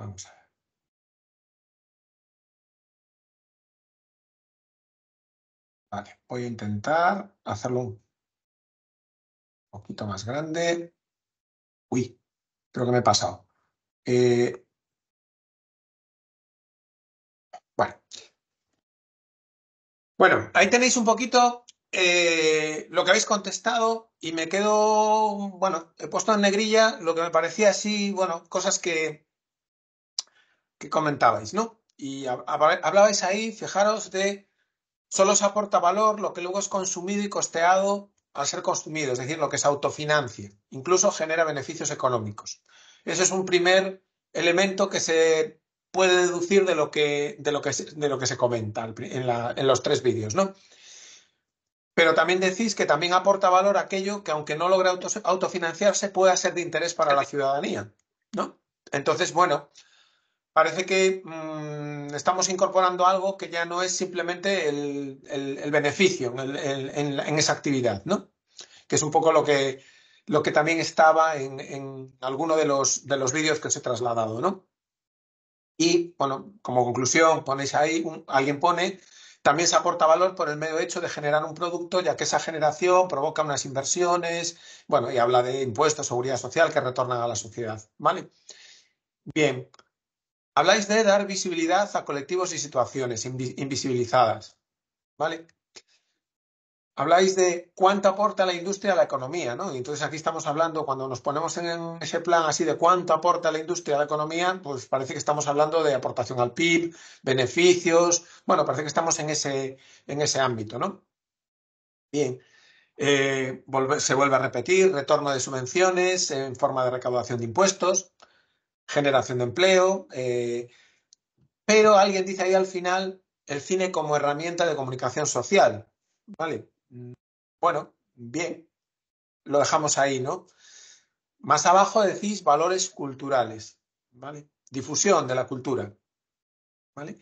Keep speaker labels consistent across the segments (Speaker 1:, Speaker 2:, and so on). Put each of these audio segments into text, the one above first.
Speaker 1: Vamos a ver. Vale, voy a intentar hacerlo un poquito más grande. Uy, creo que me he pasado. Eh, bueno. ahí
Speaker 2: tenéis un poquito eh, lo que habéis contestado y me quedo, bueno, he puesto en negrilla lo que me parecía así, bueno, cosas que, que comentabais, ¿no? Y hablabais ahí, fijaros, de solo se aporta valor lo que luego es consumido y costeado al ser consumido, es decir, lo que se autofinancia, incluso genera beneficios económicos. Ese es un primer elemento que se puede deducir de lo que, de lo que, de lo que se comenta en, los tres vídeos, ¿no? Pero también decís que también aporta valor aquello que, aunque no logre autofinanciarse, pueda ser de interés para la ciudadanía, ¿no? Entonces, bueno, parece que mm, estamos incorporando algo que ya no es simplemente el, el, beneficio en, en, esa actividad, ¿no? Que es un poco lo que, lo que también estaba en, en alguno de los, de los vídeos que os he trasladado, ¿no? Y, bueno, como conclusión, ponéis ahí, alguien pone, también se aporta valor por el medio hecho de generar un producto, ya que esa generación provoca unas inversiones, bueno, y habla de impuestos, seguridad social que retornan a la sociedad, ¿vale? Bien, Habláis de dar visibilidad a colectivos y situaciones invisibilizadas, ¿vale? Habláis de cuánto aporta la industria a la economía, ¿no? Y entonces aquí estamos hablando, cuando nos ponemos en ese plan así de cuánto aporta la industria a la economía, pues parece que estamos hablando de aportación al PIB, beneficios, bueno, parece que estamos en ese, en ese ámbito, ¿no? Bien, eh, se vuelve a repetir, retorno de subvenciones en forma de recaudación de impuestos generación de empleo, eh, pero alguien dice ahí al final el cine como herramienta de comunicación social. Vale, mm, bueno, bien, lo dejamos ahí, ¿no? Más abajo decís valores culturales, ¿vale? Difusión de la cultura, ¿vale?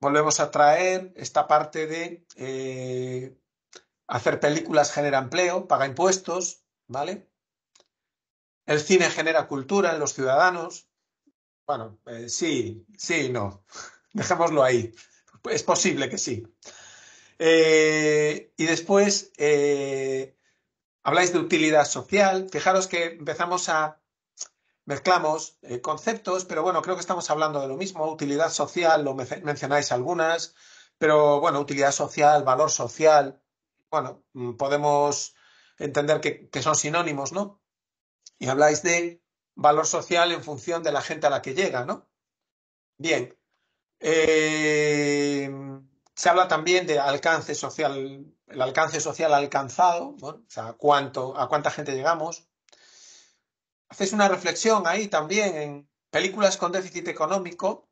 Speaker 2: Volvemos a traer esta parte de eh, hacer películas genera empleo, paga impuestos, ¿vale? El cine genera cultura en los ciudadanos. Bueno, sí, eh, sí, sí, no. Dejémoslo ahí. Es posible que sí. Eh, y después eh, habláis de utilidad social. Fijaros que empezamos a mezclamos conceptos, pero bueno, creo que estamos hablando de lo mismo. Utilidad social, lo mencionáis algunas, pero bueno, utilidad social, valor social. Bueno, mm, podemos entender que son sinónimos, ¿no? Y habláis de valor social en función de la gente a la que llega, ¿no? Bien. Eh, se habla también de alcance social, el alcance social alcanzado, o sea, cuánto, a cuánta gente llegamos. Hacéis una reflexión ahí también en películas con déficit económico.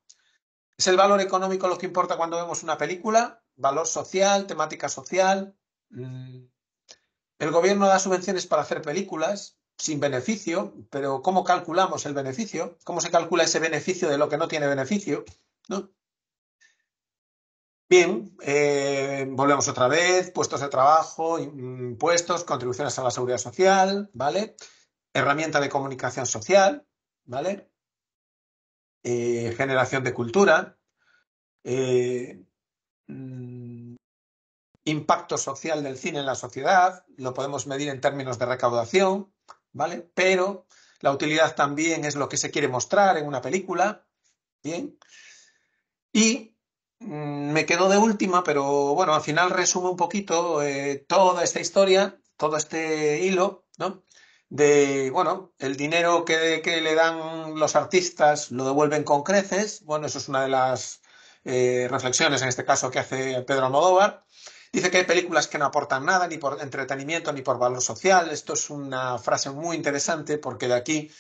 Speaker 2: ¿Es el valor económico lo que importa cuando vemos una película? Valor social, temática social. Mm. El gobierno da subvenciones para hacer películas, sin beneficio, pero ¿cómo calculamos el beneficio? ¿Cómo se calcula ese beneficio de lo que no tiene beneficio? Bien, eh, volvemos otra vez, puestos de trabajo, impuestos, contribuciones a la seguridad social, ¿vale? Herramienta de comunicación social, ¿vale? Eh, generación de cultura, eh, mm, impacto social del cine en la sociedad, lo podemos medir en términos de recaudación, ¿vale? Pero la utilidad también es lo que se quiere mostrar en una película, ¿bien? Y mm, me quedo de última, pero bueno, al final resume un poquito eh, toda esta historia, todo este hilo, ¿no? de, bueno, el dinero que, le dan los artistas lo devuelven con creces. Bueno, eso es una de las eh, reflexiones, en este caso, que hace Pedro Almodóvar. Dice que hay películas que no aportan nada, ni por entretenimiento, ni por valor social. Esto es una frase muy interesante porque de aquí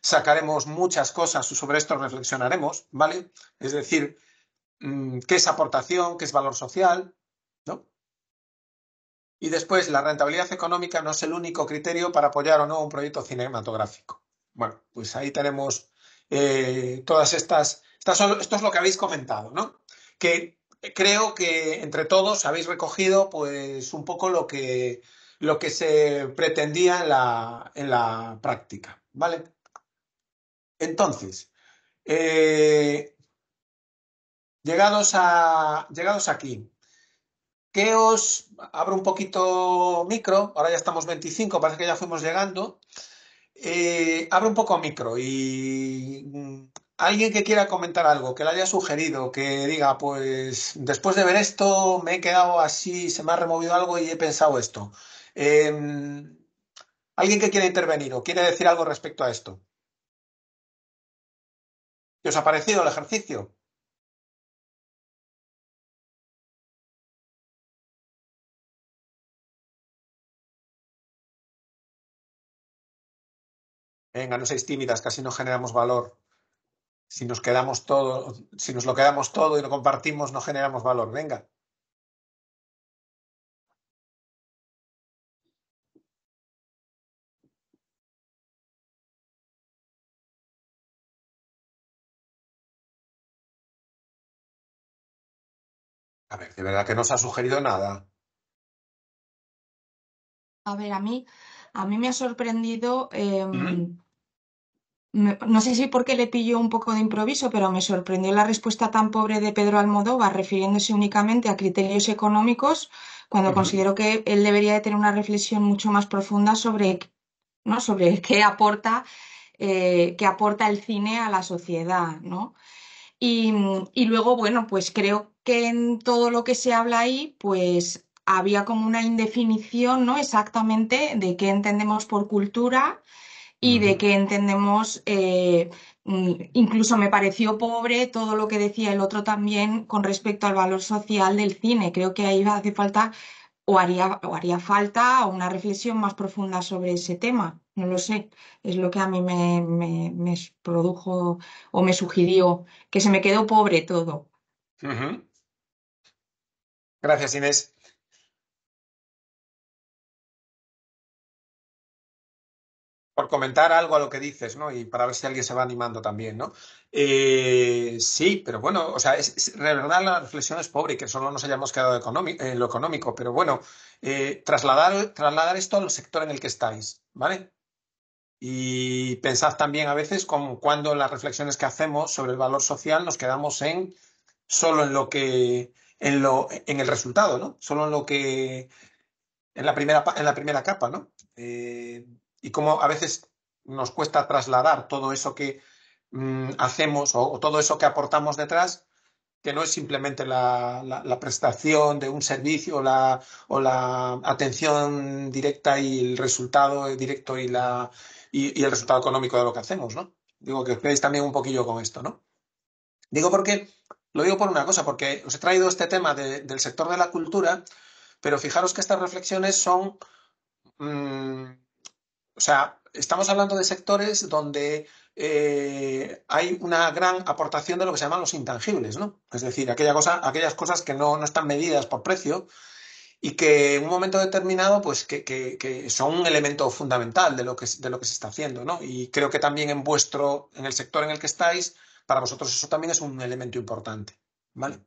Speaker 2: sacaremos muchas cosas, y sobre esto reflexionaremos, ¿vale? Es decir, mm, qué es aportación, qué es valor social, ¿no? Y después, la rentabilidad económica no es el único criterio para apoyar o no un proyecto cinematográfico. Bueno, pues ahí tenemos eh, todas estas, esto es lo que habéis comentado, ¿no? Que creo que entre todos habéis recogido pues un poco lo que, lo que se pretendía en la, práctica, ¿vale? Entonces, eh, llegados, a, llegados aquí, que os abro un poquito micro, ahora ya estamos 25, parece que ya fuimos llegando, eh, abro un poco micro y alguien que quiera comentar algo, que le haya sugerido, que diga, pues después de ver esto me he quedado así, se me ha removido algo y he pensado esto. Em, alguien que quiera intervenir o quiere decir algo respecto a esto. ¿Qué os ha parecido el ejercicio? Venga, no seáis tímidas, casi no generamos valor si nos quedamos todo, si nos lo quedamos todo y lo compartimos, no generamos valor. Venga.
Speaker 1: A ver, de verdad que no se ha sugerido nada.
Speaker 3: A ver, a mí, a mí me ha sorprendido em, no sé si porque le pilló un poco de improviso, pero me sorprendió la respuesta tan pobre de Pedro Almodóvar, refiriéndose únicamente a criterios económicos, cuando considero que él debería de tener una reflexión mucho más profunda sobre, ¿no? sobre qué aporta, eh, qué aporta el cine a la sociedad, ¿no? Y, y luego, bueno, pues creo que en todo lo que se habla ahí, pues había como una indefinición, ¿no? Exactamente de qué entendemos por cultura y de que entendemos, eh, mm, incluso me pareció pobre todo lo que decía el otro también con respecto al valor social del cine. Creo que ahí hace falta o haría, o haría falta una reflexión más profunda sobre ese tema. No lo sé, es lo que a mí me, produjo o me sugirió, que se me quedó pobre todo.
Speaker 2: Gracias, Inés. por comentar algo a lo que dices, ¿no? Y para ver si alguien se va animando también, ¿no? Eh, sí, pero bueno, o sea, es, es, verdad la reflexión es pobre, y que solo nos hayamos quedado en lo económico, pero bueno, eh, trasladar, trasladar esto al sector en el que estáis, ¿vale? Y pensad también a veces con cuando las reflexiones que hacemos sobre el valor social nos quedamos en solo en lo que, en lo, en el resultado, ¿no? Solo en lo que, en la primera, en la primera capa, ¿no? Eh, y cómo a veces nos cuesta trasladar todo eso que mm, hacemos o, todo eso que aportamos detrás, que no es simplemente la, prestación de un servicio o la, o la, atención directa y el resultado directo y, la, y, el resultado económico de lo que hacemos, ¿no? Digo que os quedéis también un poquillo con esto, ¿no? Digo porque, lo digo por una cosa, porque os he traído este tema del sector de la cultura, pero fijaros que estas reflexiones son mm, o sea, estamos hablando de sectores donde eh, hay una gran aportación de lo que se llaman los intangibles, ¿no? Es decir, aquellas cosas que no, están medidas por precio y que en un momento determinado, pues que, son un elemento fundamental de lo, que, de lo que se está haciendo, ¿no? Y creo que también en vuestro, en el sector en el que estáis, para vosotros eso también es un elemento importante, ¿vale?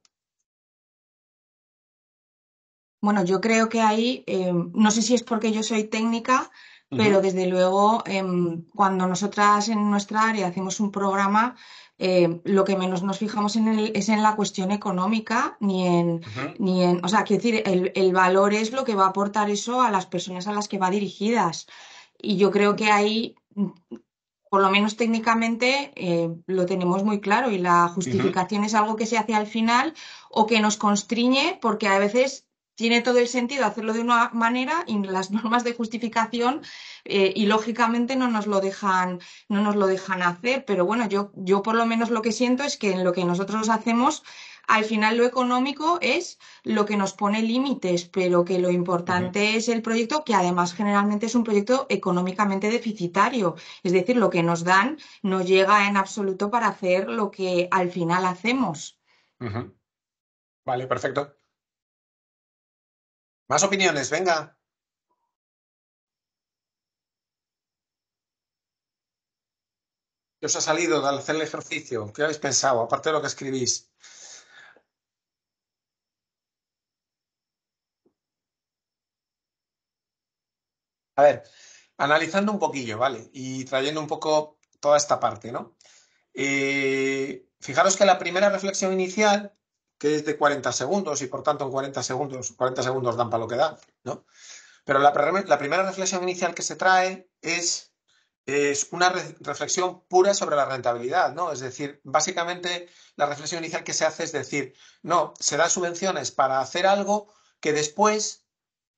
Speaker 3: Bueno, yo creo que ahí, eh, no sé si es porque yo soy técnica, pero desde luego em, cuando nosotras en nuestra área hacemos un programa, em, lo que menos nos fijamos en es en la cuestión económica, ni en, ni en o sea, quiero decir, el, valor es lo que va a aportar eso a las personas a las que va dirigidas. Y yo creo que ahí, por lo menos técnicamente, eh, lo tenemos muy claro y la justificación es algo que se hace al final o que nos constriñe porque a veces tiene todo el sentido hacerlo de una manera y las normas de justificación eh, y lógicamente no nos lo dejan no nos lo dejan hacer pero bueno yo yo por lo menos lo que siento es que en lo que nosotros hacemos al final lo económico es lo que nos pone límites, pero que lo importante es el proyecto, que además generalmente es un proyecto económicamente deficitario. Es decir, lo que nos dan no llega en absoluto para hacer lo que al final hacemos.
Speaker 2: Vale, perfecto. Más opiniones, venga. ¿Qué os ha salido de hacer el ejercicio? ¿Qué habéis pensado, aparte de lo que escribís? A ver, analizando un poquillo, ¿vale? Y trayendo un poco toda esta parte, ¿no? Eh, fijaros que la primera reflexión inicial que es de 40 segundos y por tanto en 40 segundos, 40 segundos dan para lo que dan, ¿no? Pero la, primera reflexión inicial que se trae es, es una reflexión pura sobre la rentabilidad, ¿no? Es decir, básicamente la reflexión inicial que se hace es decir, no, se dan subvenciones para hacer algo que después,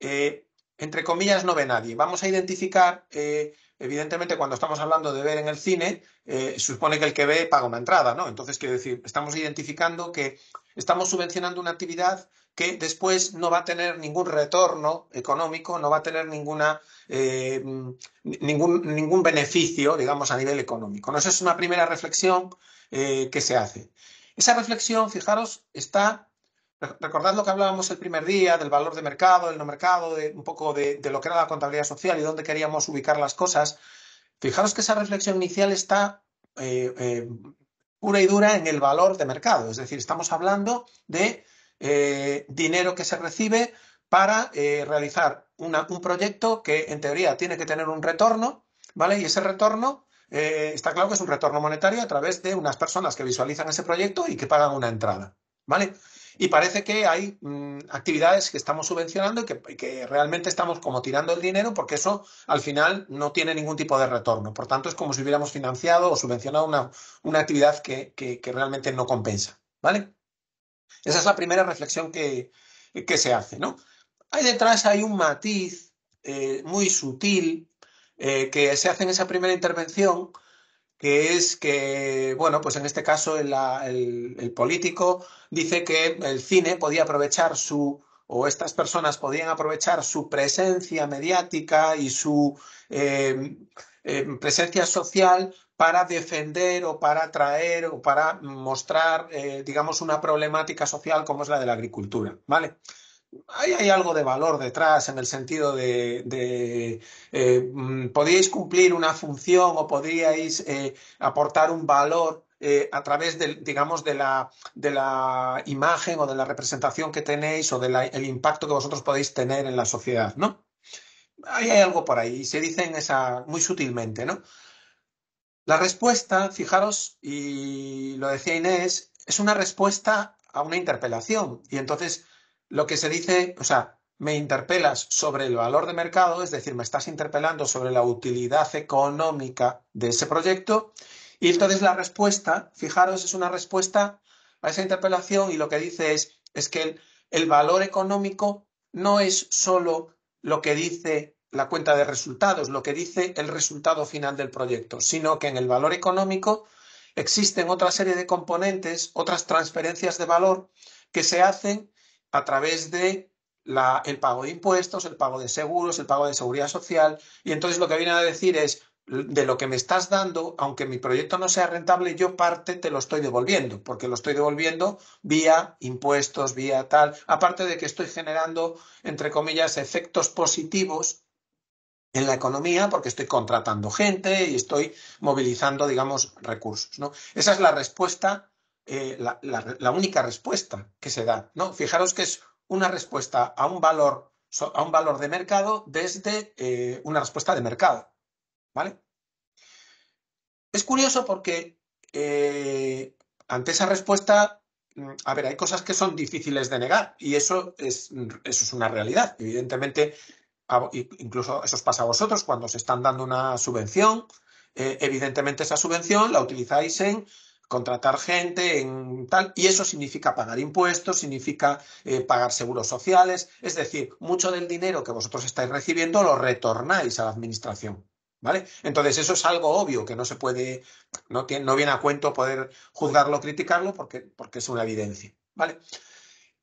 Speaker 2: eh, entre comillas, no ve nadie. Vamos a identificar eh, evidentemente cuando estamos hablando de ver en el cine, eh, supone que el que ve paga una entrada, ¿no? Entonces, quiero decir, estamos identificando que estamos subvencionando una actividad que después no va a tener ningún retorno económico, no va a tener ninguna, eh, ningún, beneficio, digamos, a nivel económico. ¿no? Esa es una primera reflexión eh, que se hace. Esa reflexión, fijaros, está Recordad lo que hablábamos el primer día del valor de mercado, del no mercado, de, un poco de, lo que era la contabilidad social y dónde queríamos ubicar las cosas. Fijaros que esa reflexión inicial está eh, eh, pura y dura en el valor de mercado. Es decir, estamos hablando de eh, dinero que se recibe para realizar un proyecto que en teoría tiene que tener un retorno, ¿vale? Y ese retorno está claro que es un retorno monetario a través de unas personas que visualizan ese proyecto y que pagan una entrada, ¿vale? Y parece que hay mm, actividades que estamos subvencionando y que, realmente estamos como tirando el dinero porque eso al final no tiene ningún tipo de retorno. Por tanto, es como si hubiéramos financiado o subvencionado una, una actividad que, realmente no compensa. ¿Vale? Esa es la primera reflexión que, se hace, ¿no? Ahí detrás hay un matiz eh, muy sutil eh, que se hace en esa primera intervención, que es que, bueno, pues en este caso el, político dice que el cine podía aprovechar su, o estas personas podían aprovechar su presencia mediática y su eh, eh, presencia social para defender o para atraer o para mostrar, eh, digamos, una problemática social como es la de la agricultura, ¿vale? ahí hay algo de valor detrás en el sentido de, de eh, mm, podíais cumplir una función o podríais eh, aportar un valor eh, a través digamos, de la, de la imagen o de la representación que tenéis o del impacto que vosotros podéis tener en la sociedad, ¿no? hay algo por ahí y se dice esa, muy sutilmente, ¿no? La respuesta, fijaros, y lo decía Inés, es una respuesta a una interpelación y entonces lo que se dice, o sea, me interpelas sobre el valor de mercado, es decir, me estás interpelando sobre la utilidad económica de ese proyecto. Y entonces la respuesta, fijaros, es una respuesta a esa interpelación y lo que dice es, que el, valor económico no es solo lo que dice la cuenta de resultados, lo que dice el resultado final del proyecto, sino que en el valor económico existen otra serie de componentes, otras transferencias de valor que se hacen a través de el pago de impuestos, el pago de seguros, el pago de seguridad social. Y entonces lo que viene a decir es, de lo que me estás dando, aunque mi proyecto no sea rentable, yo parte te lo estoy devolviendo, porque lo estoy devolviendo vía impuestos, vía tal, aparte de que estoy generando, entre comillas, efectos positivos en la economía, porque estoy contratando gente y estoy movilizando, digamos, recursos. ¿no? Esa es la respuesta eh, la, única respuesta que se da. ¿no? Fijaros que es una respuesta a un valor, a un valor de mercado desde eh, una respuesta de mercado. ¿vale? Es curioso porque eh, ante esa respuesta, mm, a ver, hay cosas que son difíciles de negar y eso es, eso es una realidad. Evidentemente, incluso eso os pasa a vosotros cuando os están dando una subvención. evidentemente, esa subvención la utilizáis en contratar gente en tal, y eso significa pagar impuestos, significa eh, pagar seguros sociales, es decir, mucho del dinero que vosotros estáis recibiendo lo retornáis a la administración. ¿Vale? Entonces, eso es algo obvio que no se puede, no, tiene, no viene a cuento poder juzgarlo, criticarlo, porque, porque es una evidencia. ¿Vale?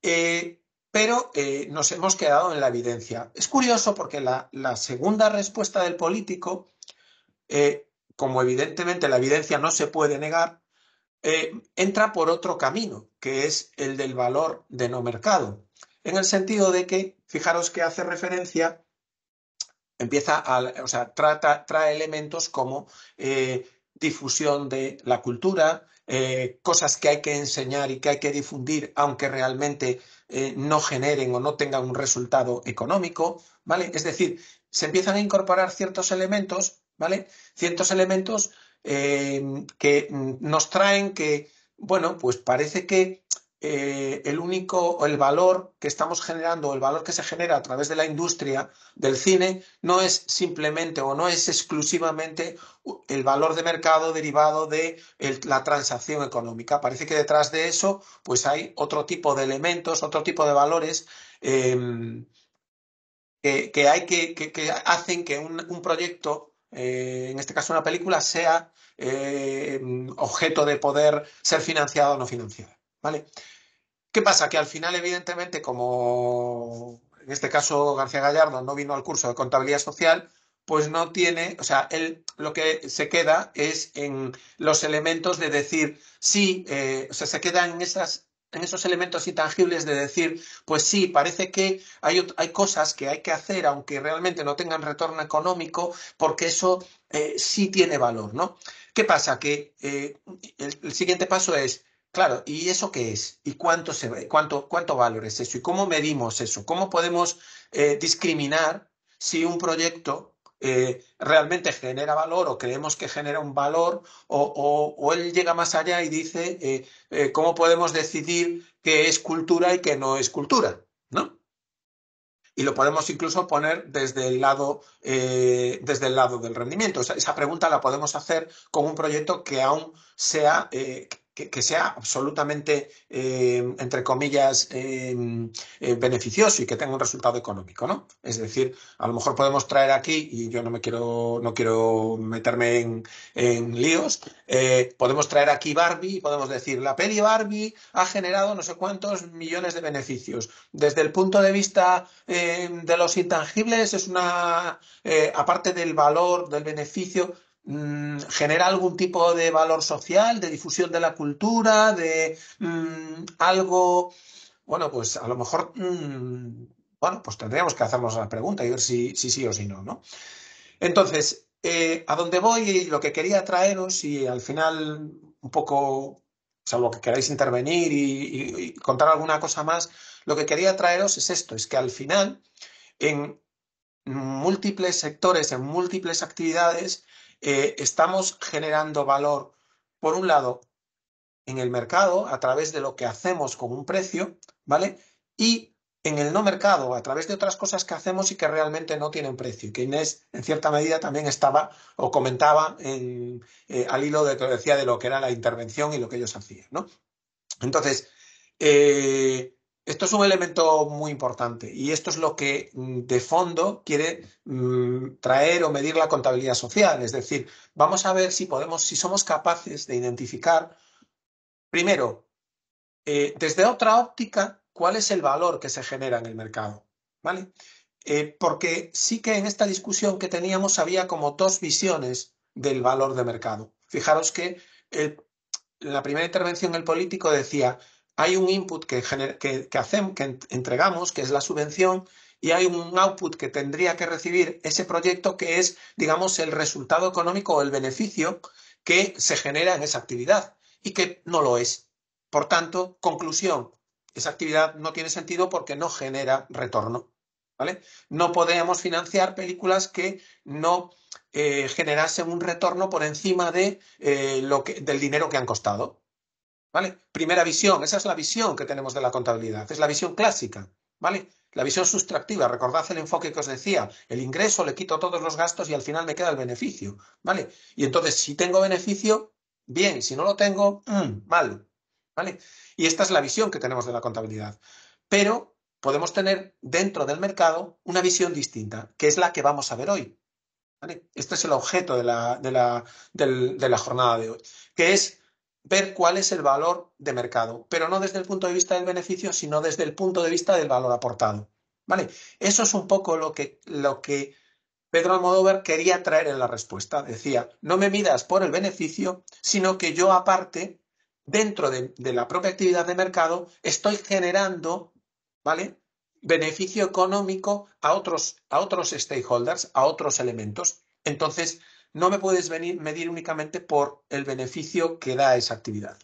Speaker 2: Eh, pero eh, nos hemos quedado en la evidencia. Es curioso porque la segunda respuesta del político, como evidentemente la evidencia no se puede negar, eh, entra por otro camino, que es el del valor de no mercado, en el sentido de que, fijaros que hace referencia, empieza a, o sea, trata, trae elementos como eh, difusión de la cultura, eh, cosas que hay que enseñar y que hay que difundir, aunque realmente no generen o no tengan un resultado económico, ¿vale? Es decir, se empiezan a incorporar ciertos elementos, ¿vale? Ciertos elementos Em, que nos traen que, bueno, pues parece que eh, el único, el valor que estamos generando, el valor que se genera a través de la industria del cine, no es simplemente o no es exclusivamente el valor de mercado derivado de la transacción económica. Parece que detrás de eso, pues hay otro tipo de elementos, otro tipo de valores. Em, que, hay que, hacen que un proyecto eh, en este caso una película, sea eh, objeto de poder ser financiada o no financiada. ¿Vale? ¿Qué pasa? Que al final, evidentemente, como en este caso García Gallardo no vino al curso de contabilidad social, pues no tiene, o sea, él lo que se queda es en los elementos de decir, sí, eh, o sea, se queda en esas en esos elementos intangibles de decir, pues sí, parece que hay, hay, cosas que hay que hacer aunque realmente no tengan retorno económico, porque eso eh, sí tiene valor, ¿no? ¿Qué pasa? Que eh, el, siguiente paso es, claro, ¿y eso qué es? ¿Y cuánto, se, cuánto, cuánto valor es eso? ¿Y cómo medimos eso? ¿Cómo podemos eh, discriminar si un proyecto eh, realmente genera valor o creemos que genera un valor, o, él llega más allá y dice eh, eh, cómo podemos decidir qué es cultura y qué no es cultura, ¿no? Y lo podemos incluso poner desde el lado, desde el lado del rendimiento. esa pregunta la podemos hacer con un proyecto que aún sea, que, sea absolutamente, eh, entre comillas, eh, eh, beneficioso y que tenga un resultado económico, ¿no? Es decir, a lo mejor podemos traer aquí, y yo no me quiero, no quiero meterme en, en líos, podemos traer aquí Barbie y podemos decir, la peli Barbie ha generado no sé cuántos millones de beneficios. Desde el punto de vista de los intangibles, es una, aparte del valor, del beneficio, Mm, genera algún tipo de valor social, de difusión de la cultura, de mm, algo, bueno, pues a lo mejor, mm, bueno, pues tendríamos que hacernos la pregunta y ver si, sí o si no, ¿no? Entonces, eh, a donde voy y lo que quería traeros y al final un poco, salvo que queráis intervenir y contar alguna cosa más, lo que quería traeros es esto, es que al final en múltiples sectores, en múltiples actividades, estamos generando valor, por un lado, en el mercado a través de lo que hacemos con un precio, ¿vale? Y en el no mercado a través de otras cosas que hacemos y que realmente no tienen precio. Y Que Inés, en cierta medida, también estaba o comentaba en, eh, al hilo de lo que decía de lo que era la intervención y lo que ellos hacían, ¿no? Entonces, eh, esto es un elemento muy importante y esto es lo que mm, de fondo quiere mm, traer o medir la contabilidad social. Es decir, vamos a ver si podemos, si somos capaces de identificar, primero, eh, desde otra óptica, cuál es el valor que se genera en el mercado. ¿Vale? Eh, porque sí que en esta discusión que teníamos había como dos visiones del valor de mercado. Fijaros que la primera intervención el político decía, hay un input que, hacemos, que entregamos, que es la subvención, y hay un output que tendría que recibir ese proyecto que es, digamos, el resultado económico o el beneficio que se genera en esa actividad y que no lo es. Por tanto, conclusión, esa actividad no tiene sentido porque no genera retorno. ¿vale? No podemos financiar películas que no eh, generasen un retorno por encima de, eh, lo del dinero que han costado. ¿Vale? Primera visión, esa es la visión que tenemos de la contabilidad, es la visión clásica, ¿vale? La visión sustractiva, recordad el enfoque que os decía, el ingreso, le quito todos los gastos y al final me queda el beneficio, ¿vale? Y entonces, si tengo beneficio, bien, si no lo tengo, mm, mal, ¿vale? Y esta es la visión que tenemos de la contabilidad. Pero podemos tener dentro del mercado una visión distinta, que es la que vamos a ver hoy. ¿vale? Este es el objeto de la jornada de hoy, que es ver cuál es el valor de mercado, pero no desde el punto de vista del beneficio, sino desde el punto de vista del valor aportado. ¿Vale? Eso es un poco lo que, lo que Pedro Almodóvar quería traer en la respuesta. Decía, no me midas por el beneficio, sino que yo aparte, dentro de, de la propia actividad de mercado, estoy generando, ¿vale? beneficio económico a otros, a otros stakeholders, a otros elementos. Entonces, no me puedes venir, medir únicamente por el beneficio que da esa actividad.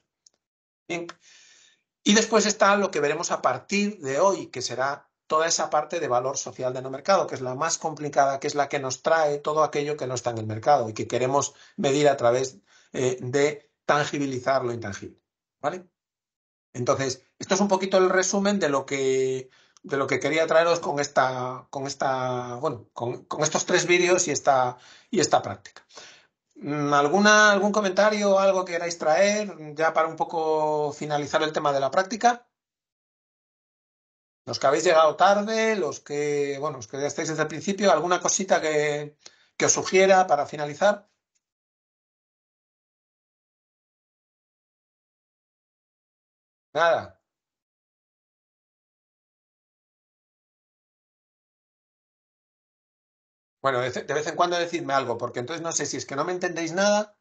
Speaker 2: Y después está lo que veremos a partir de hoy, que será toda esa parte de valor social de no mercado, que es la más complicada, que es la que nos trae todo aquello que no está en el mercado y que queremos medir a través eh, de tangibilizar lo intangible. ¿Vale? Entonces, esto es un poquito el resumen de lo que de lo que quería traeros con esta, con esta, bueno, con, estos tres vídeos y esta, y esta práctica. Mm, ¿Alguna, ¿Algún comentario o algo que queráis traer ya para un poco finalizar el tema de la práctica? Los que habéis llegado tarde, los que, bueno, los que ya estáis desde el principio, ¿alguna cosita que, que os sugiera para finalizar? Nada, Bueno, de vez en cuando decidme algo, porque entonces no sé si es que no me entendéis nada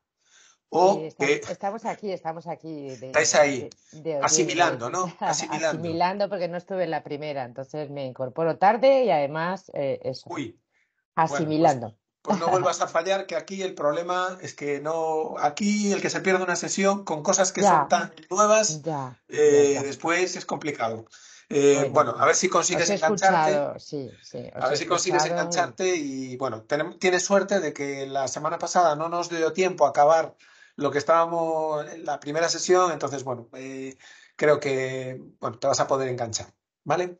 Speaker 2: o que...
Speaker 4: estamos, aquí, estamos aquí. De, Estáis ahí, asimilando, ¿no? Asimilando. asimilando. porque no estuve en la primera, entonces me incorporo tarde y además eh, Uy. Pues asimilando.
Speaker 2: pues, no vuelvas a fallar, que aquí el problema es que no. Aquí el que se pierde una sesión con cosas que son tan nuevas, eh, después es complicado. Eh, bueno, a ver si consigues engancharte. a ver si consigues engancharte y bueno, tienes suerte de que la semana pasada no nos dio tiempo a acabar lo que estábamos en la primera sesión, entonces bueno, eh, creo que bueno, te vas a poder enganchar, ¿vale?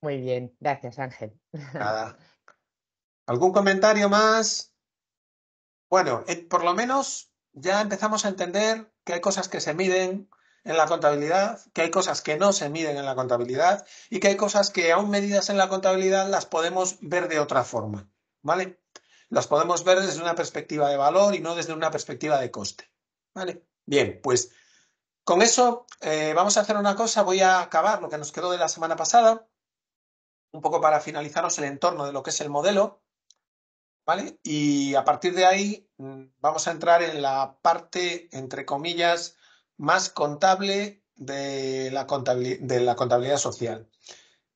Speaker 2: Muy bien, gracias Ángel. Nada. ¿Algún comentario más? Bueno, por lo menos ya empezamos a entender que hay cosas que se miden, en la contabilidad, que hay cosas que no se miden en la contabilidad y que hay cosas que aún medidas en la contabilidad las podemos ver de otra forma, ¿vale? Las podemos ver desde una perspectiva de valor y no desde una perspectiva de coste, ¿vale? Bien, pues con eso eh, vamos a hacer una cosa, voy a acabar lo que nos quedó de la semana pasada, un poco para finalizaros el entorno de lo que es el modelo, ¿vale? Y a partir de ahí mm, vamos a entrar en la parte, entre comillas, más contable de la, contabilidad, de la contabilidad social.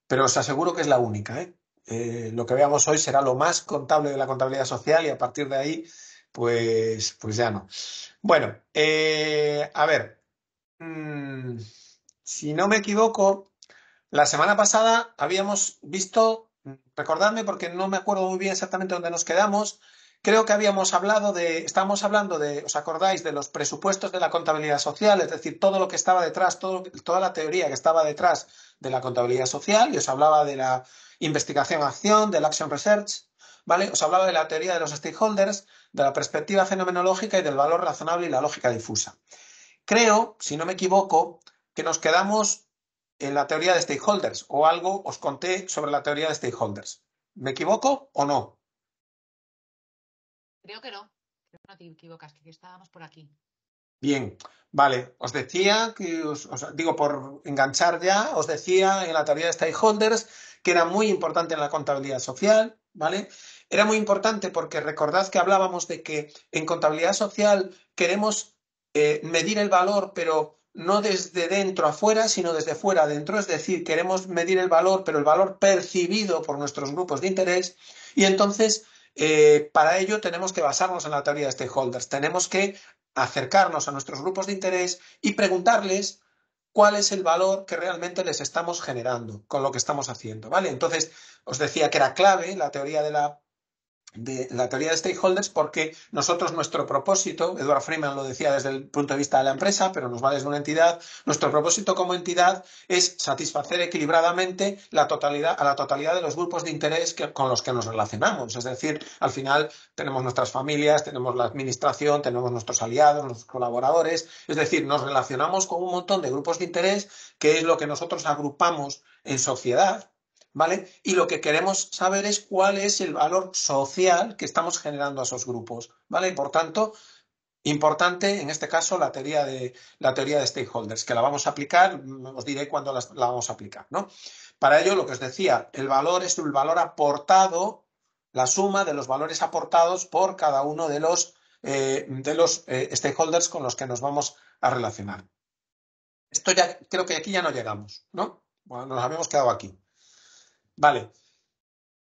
Speaker 2: Pero os aseguro que es la única. ¿eh? Eh, lo que veamos hoy será lo más contable de la contabilidad social y a partir de ahí, pues, pues ya no. Bueno, eh, a ver, mm, si no me equivoco, la semana pasada habíamos visto, recordadme porque no me acuerdo muy bien exactamente dónde nos quedamos, Creo que habíamos hablado de, estamos hablando de, ¿os acordáis? De los presupuestos de la contabilidad social, es decir, todo lo que estaba detrás, toda la teoría que estaba detrás de la contabilidad social, y os hablaba de la investigación-acción, del action research, ¿vale? Os hablaba de la teoría de los stakeholders, de la perspectiva fenomenológica y del valor razonable y la lógica difusa. Creo, si no me equivoco, que nos quedamos en la teoría de stakeholders o algo os conté sobre la teoría de stakeholders. ¿Me equivoco o no?
Speaker 4: Creo que no. Creo que no te equivocas, que estábamos por aquí.
Speaker 2: Bien, vale. Os decía que, os, digo, por enganchar ya, os decía en la tarea de stakeholders que era muy importante en la contabilidad social, ¿vale? Era muy importante porque recordad que hablábamos de que en contabilidad social queremos eh, medir el valor, pero no desde dentro afuera, sino desde fuera adentro. Es decir, queremos medir el valor, pero el valor percibido por nuestros grupos de interés. Y entonces eh, para ello tenemos que basarnos en la teoría de stakeholders, tenemos que acercarnos a nuestros grupos de interés y preguntarles cuál es el valor que realmente les estamos generando con lo que estamos haciendo, ¿vale? Entonces, os decía que era clave la teoría de la de la teoría de stakeholders porque nosotros nuestro propósito, Edward Freeman lo decía desde el punto de vista de la empresa, pero nos va desde una entidad, nuestro propósito como entidad es satisfacer equilibradamente a la totalidad de los grupos de interés con los que nos relacionamos. Es decir, al final tenemos nuestras familias, tenemos la administración, tenemos nuestros aliados, nuestros colaboradores, es decir, nos relacionamos con un montón de grupos de interés que es lo que nosotros agrupamos en sociedad ¿vale? Y lo que queremos saber es cuál es el valor social que estamos generando a esos grupos, ¿vale? por tanto, importante en este caso la teoría de, la teoría de stakeholders, que la vamos a aplicar, mm, os diré cuándo la, vamos a aplicar, Para ello, lo que os decía, el valor es el valor aportado, la suma de los valores aportados por cada uno de los, eh, de los eh, stakeholders con los que nos vamos a relacionar. Esto ya, creo que aquí ya no llegamos, ¿no? Bueno, nos habíamos quedado aquí. Vale.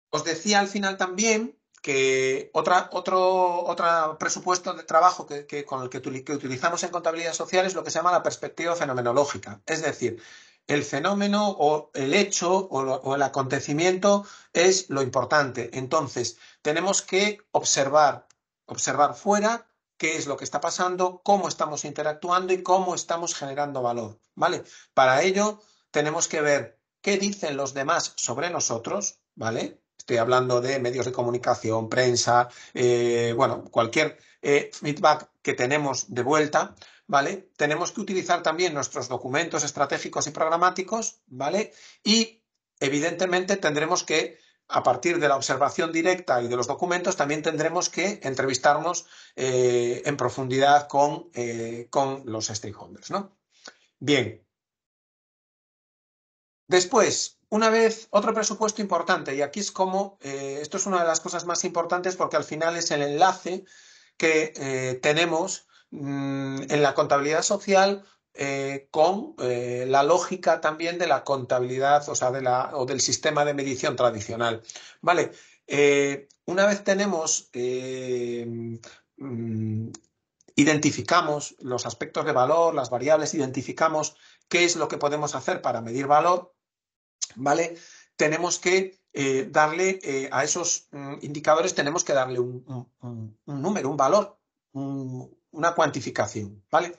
Speaker 2: Os decía al final también que otro, presupuesto de trabajo que, con el que, utilizamos en contabilidad social es lo que se llama la perspectiva fenomenológica. Es decir, el fenómeno o el hecho o, o el acontecimiento es lo importante. Entonces, tenemos que observar, observar fuera qué es lo que está pasando, cómo estamos interactuando y cómo estamos generando valor. ¿Vale? Para ello, tenemos que ver qué dicen los demás sobre nosotros, ¿vale? Estoy hablando de medios de comunicación, prensa, eh, bueno, cualquier eh, feedback que tenemos de vuelta, ¿vale? Tenemos que utilizar también nuestros documentos estratégicos y programáticos, ¿vale? Y evidentemente tendremos que, a partir de la observación directa y de los documentos, también tendremos que entrevistarnos eh, en profundidad con, con los stakeholders, ¿no? Bien, Después, una vez, otro presupuesto importante, y aquí es como, eh, esto es una de las cosas más importantes porque al final es el enlace que eh, tenemos mm, en la contabilidad social eh, con la lógica también de la contabilidad, o sea, de la, o del sistema de medición tradicional. Vale, una vez tenemos, mm, identificamos los aspectos de valor, las variables, identificamos qué es lo que podemos hacer para medir valor, ¿vale? Tenemos que eh, darle eh, a esos mm, indicadores, tenemos que darle un, número, un valor, una cuantificación, ¿vale?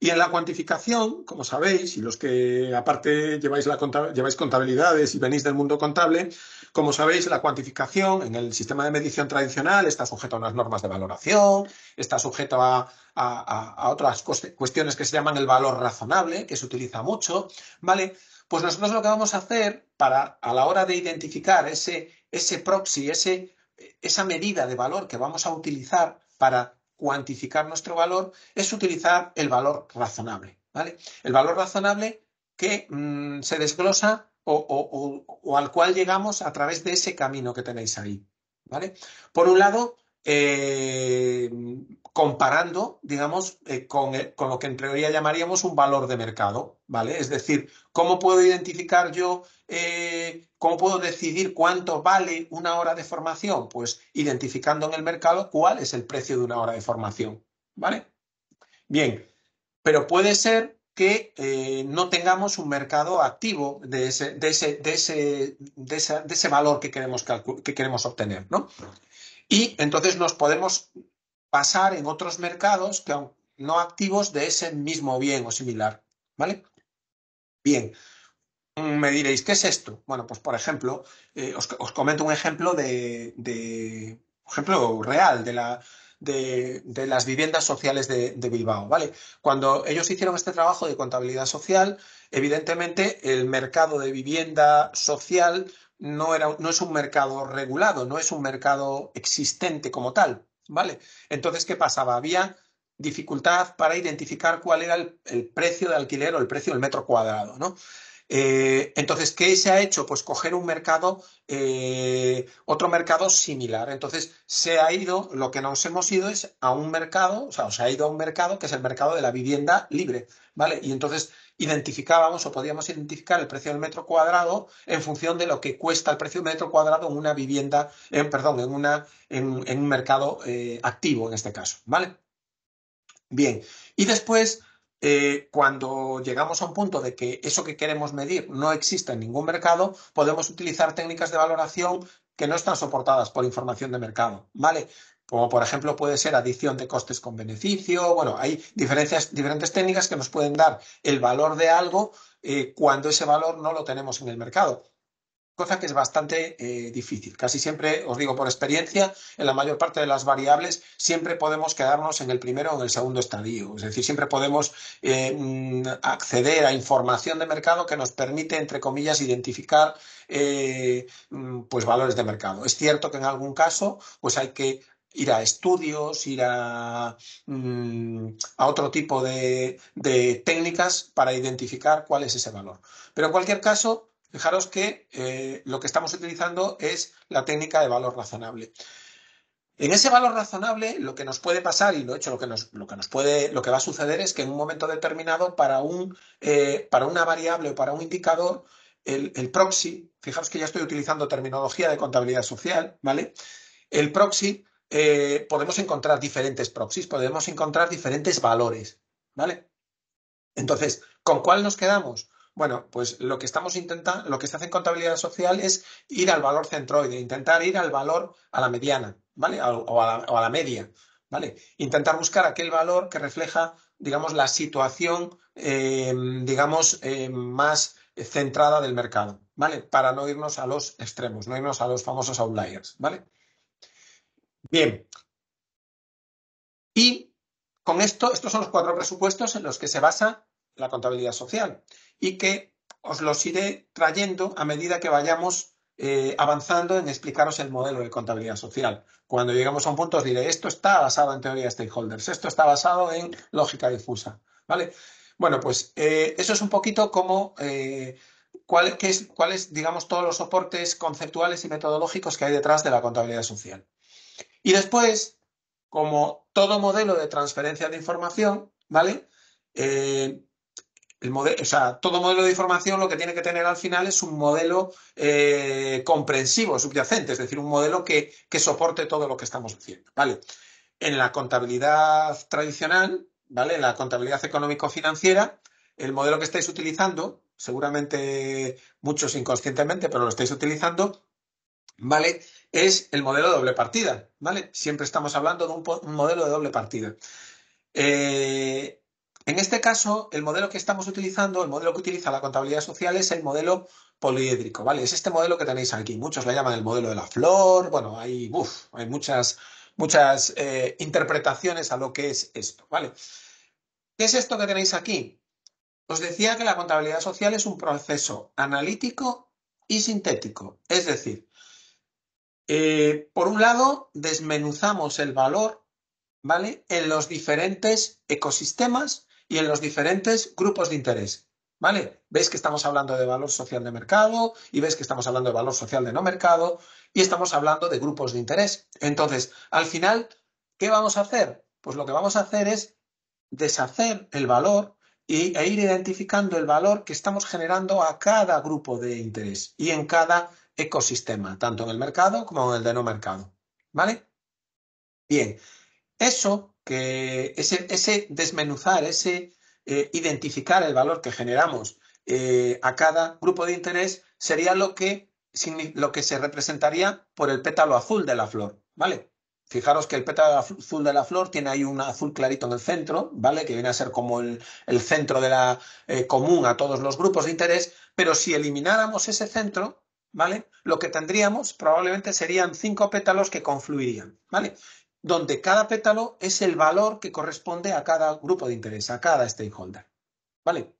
Speaker 2: Y en la cuantificación, como sabéis, y los que aparte lleváis, la lleváis contabilidades y venís del mundo contable, como sabéis, la cuantificación en el sistema de medición tradicional está sujeta a unas normas de valoración, está sujeto a, a, a otras cuestiones que se llaman el valor razonable, que se utiliza mucho, ¿vale? Pues nosotros lo que vamos a hacer para, a la hora de identificar ese, ese proxy, ese, esa medida de valor que vamos a utilizar para cuantificar nuestro valor, es utilizar el valor razonable. ¿vale? El valor razonable que mm, se desglosa o, al cual llegamos a través de ese camino que tenéis ahí. ¿vale? Por un lado, eh, comparando, digamos, eh, eh, con, lo que en teoría llamaríamos un valor de mercado, ¿vale? Es decir, ¿cómo puedo identificar yo, eh, cómo puedo decidir cuánto vale una hora de formación? Pues identificando en el mercado cuál es el precio de una hora de formación, ¿vale? Bien, pero puede ser que no tengamos un mercado activo de ese, de ese, de ese, valor que queremos, que queremos obtener, ¿no? Y entonces nos podemos pasar en otros mercados que no activos de ese mismo bien o similar. ¿Vale? Bien. Mm, me diréis, ¿qué es esto? Bueno, pues por ejemplo, eh, os, comento un ejemplo de, ejemplo real de, las viviendas sociales de, de Bilbao, ¿vale? Cuando ellos hicieron este trabajo de contabilidad social, evidentemente el mercado de vivienda social no, era, no es un mercado regulado, no es un mercado existente como tal, ¿Vale? Entonces, ¿qué pasaba? Había dificultad para identificar cuál era el, precio de alquiler o el precio del metro cuadrado, ¿no? Eh, entonces, ¿qué se ha hecho? Pues coger un mercado, eh, otro mercado similar. Entonces, se ha ido, lo que nos hemos ido es a un mercado, o sea, se ha ido a un mercado que es el mercado de la vivienda libre, ¿vale? Y entonces identificábamos o podíamos identificar el precio del metro cuadrado en función de lo que cuesta el precio del metro cuadrado en una vivienda, en, perdón, en, una, en, un mercado eh, activo en este caso, ¿vale? Bien, y después, eh, cuando llegamos a un punto de que eso que queremos medir no existe en ningún mercado, podemos utilizar técnicas de valoración que no están soportadas por información de mercado, ¿vale? como por ejemplo puede ser adición de costes con beneficio. Bueno, hay diferentes técnicas que nos pueden dar el valor de algo eh, cuando ese valor no lo tenemos en el mercado. Cosa que es bastante eh, difícil. Casi siempre, os digo por experiencia, en la mayor parte de las variables siempre podemos quedarnos en el primero o en el segundo estadio. Es decir, siempre podemos eh, mm, acceder a información de mercado que nos permite, entre comillas, identificar mm, pues valores de mercado. Es cierto que en algún caso pues hay que ir a estudios, ir a, mm, a otro tipo de, técnicas para identificar cuál es ese valor. Pero en cualquier caso, fijaros que eh, lo que estamos utilizando es la técnica de valor razonable. En ese valor razonable, lo que nos puede pasar, y de hecho lo que nos, lo que nos puede, lo que va a suceder es que en un momento determinado, para, un, eh, para una variable o para un indicador, el, el, proxy, fijaros que ya estoy utilizando terminología de contabilidad social, ¿vale? El proxy eh, podemos encontrar diferentes proxies, podemos encontrar diferentes valores, ¿vale? Entonces, ¿con cuál nos quedamos? Bueno, pues lo que estamos intentando, lo que se hace en contabilidad social es ir al valor centroide, intentar ir al valor a la mediana, ¿vale? O a la, media, ¿vale? Intentar buscar aquel valor que refleja, digamos, la situación, em, digamos, em, más centrada del mercado, ¿vale? Para no irnos a los extremos, no irnos a los famosos outliers, ¿vale? Bien. Y con esto, estos son los cuatro presupuestos en los que se basa la contabilidad social y que os los iré trayendo a medida que vayamos eh, avanzando en explicaros el modelo de contabilidad social. Cuando lleguemos a un punto os diré, esto está basado en teoría de stakeholders, esto está basado en lógica difusa, ¿vale? Bueno, pues eh, eso es un poquito como eh, cuáles, digamos, todos los soportes conceptuales y metodológicos que hay detrás de la contabilidad social. Y después, como todo modelo de transferencia de información, ¿vale? Eh, el o sea, todo modelo de información lo que tiene que tener al final es un modelo eh, comprensivo, subyacente, es decir, un modelo que, soporte todo lo que estamos haciendo, ¿vale? En la contabilidad tradicional, ¿vale? En la contabilidad económico-financiera, el modelo que estáis utilizando, seguramente muchos inconscientemente, pero lo estáis utilizando, ¿vale? Es el modelo de doble partida, ¿vale? Siempre estamos hablando de un, modelo de doble partida. Eh, en este caso, el modelo que estamos utilizando, el modelo que utiliza la contabilidad social es el modelo poliédrico, ¿vale? Es este modelo que tenéis aquí. Muchos lo llaman el modelo de la flor, bueno, hay, hay muchas, muchas eh, interpretaciones a lo que es esto, ¿vale? ¿Qué es esto que tenéis aquí? Os decía que la contabilidad social es un proceso analítico y sintético, es decir, eh, por un lado, desmenuzamos el valor, ¿vale? En los diferentes ecosistemas y en los diferentes grupos de interés. ¿Vale? Veis que estamos hablando de valor social de mercado y ves que estamos hablando de valor social de no mercado y estamos hablando de grupos de interés. Entonces, al final, ¿qué vamos a hacer? Pues lo que vamos a hacer es deshacer el valor e ir identificando el valor que estamos generando a cada grupo de interés y en cada ecosistema, tanto en el mercado como en el de no mercado. ¿Vale? Bien, eso que ese, desmenuzar, ese eh, identificar el valor que generamos eh, a cada grupo de interés sería lo que, lo que se representaría por el pétalo azul de la flor, ¿vale? Fijaros que el pétalo azul de la flor tiene ahí un azul clarito en el centro, ¿vale? Que viene a ser como el, centro de la eh, común a todos los grupos de interés, pero si elimináramos ese centro, ¿vale? Lo que tendríamos probablemente serían cinco pétalos que confluirían, ¿vale? Donde cada pétalo es el valor que corresponde a cada grupo de interés, a cada stakeholder, ¿vale?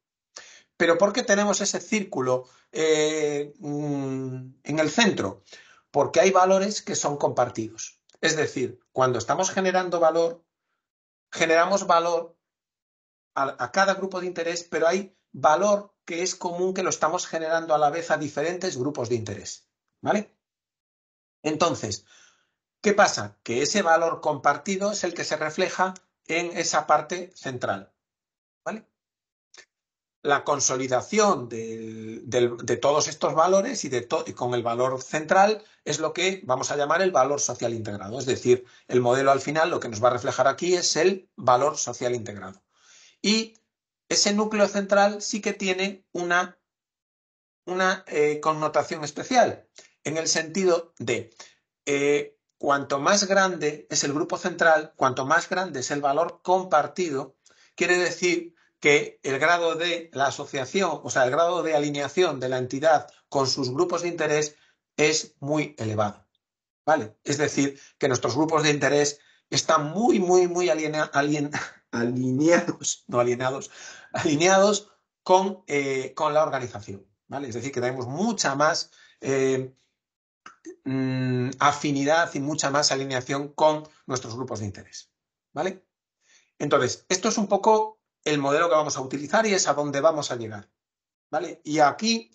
Speaker 2: Pero ¿por qué tenemos ese círculo eh, mm, en el centro? Porque hay valores que son compartidos. Es decir, cuando estamos generando valor, generamos valor a, a cada grupo de interés, pero hay valor que es común que lo estamos generando a la vez a diferentes grupos de interés. ¿Vale? Entonces, ¿qué pasa? Que ese valor compartido es el que se refleja en esa parte central. ¿Vale? La consolidación de todos estos valores y, de y con el valor central es lo que vamos a llamar el valor social integrado. Es decir, el modelo al final lo que nos va a reflejar aquí es el valor social integrado. Y ese núcleo central sí que tiene una, una eh, connotación especial, en el sentido de eh, cuanto más grande es el grupo central, cuanto más grande es el valor compartido, quiere decir que el grado de la asociación, o sea, el grado de alineación de la entidad con sus grupos de interés es muy elevado. ¿Vale? Es decir, que nuestros grupos de interés están muy, muy, muy alienados alineados, no alineados, alineados eh, con, la organización. ¿vale? Es decir, que tenemos mucha más eh, mm, afinidad y mucha más alineación con nuestros grupos de interés. ¿Vale? Entonces, esto es un poco el modelo que vamos a utilizar y es a dónde vamos a llegar. ¿Vale? Y aquí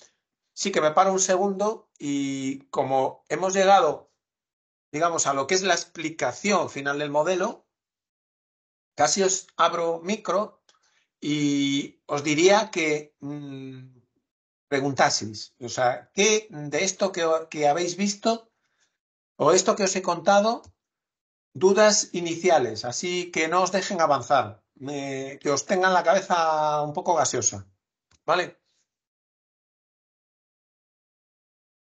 Speaker 2: sí que me paro un segundo y como hemos llegado, digamos, a lo que es la explicación final del modelo, Casi os abro micro y os diría que mm, preguntáis, o sea, ¿qué de esto que, habéis visto o esto que os he contado, dudas iniciales, así que no os dejen avanzar, que os tengan la cabeza un poco gaseosa, ¿vale?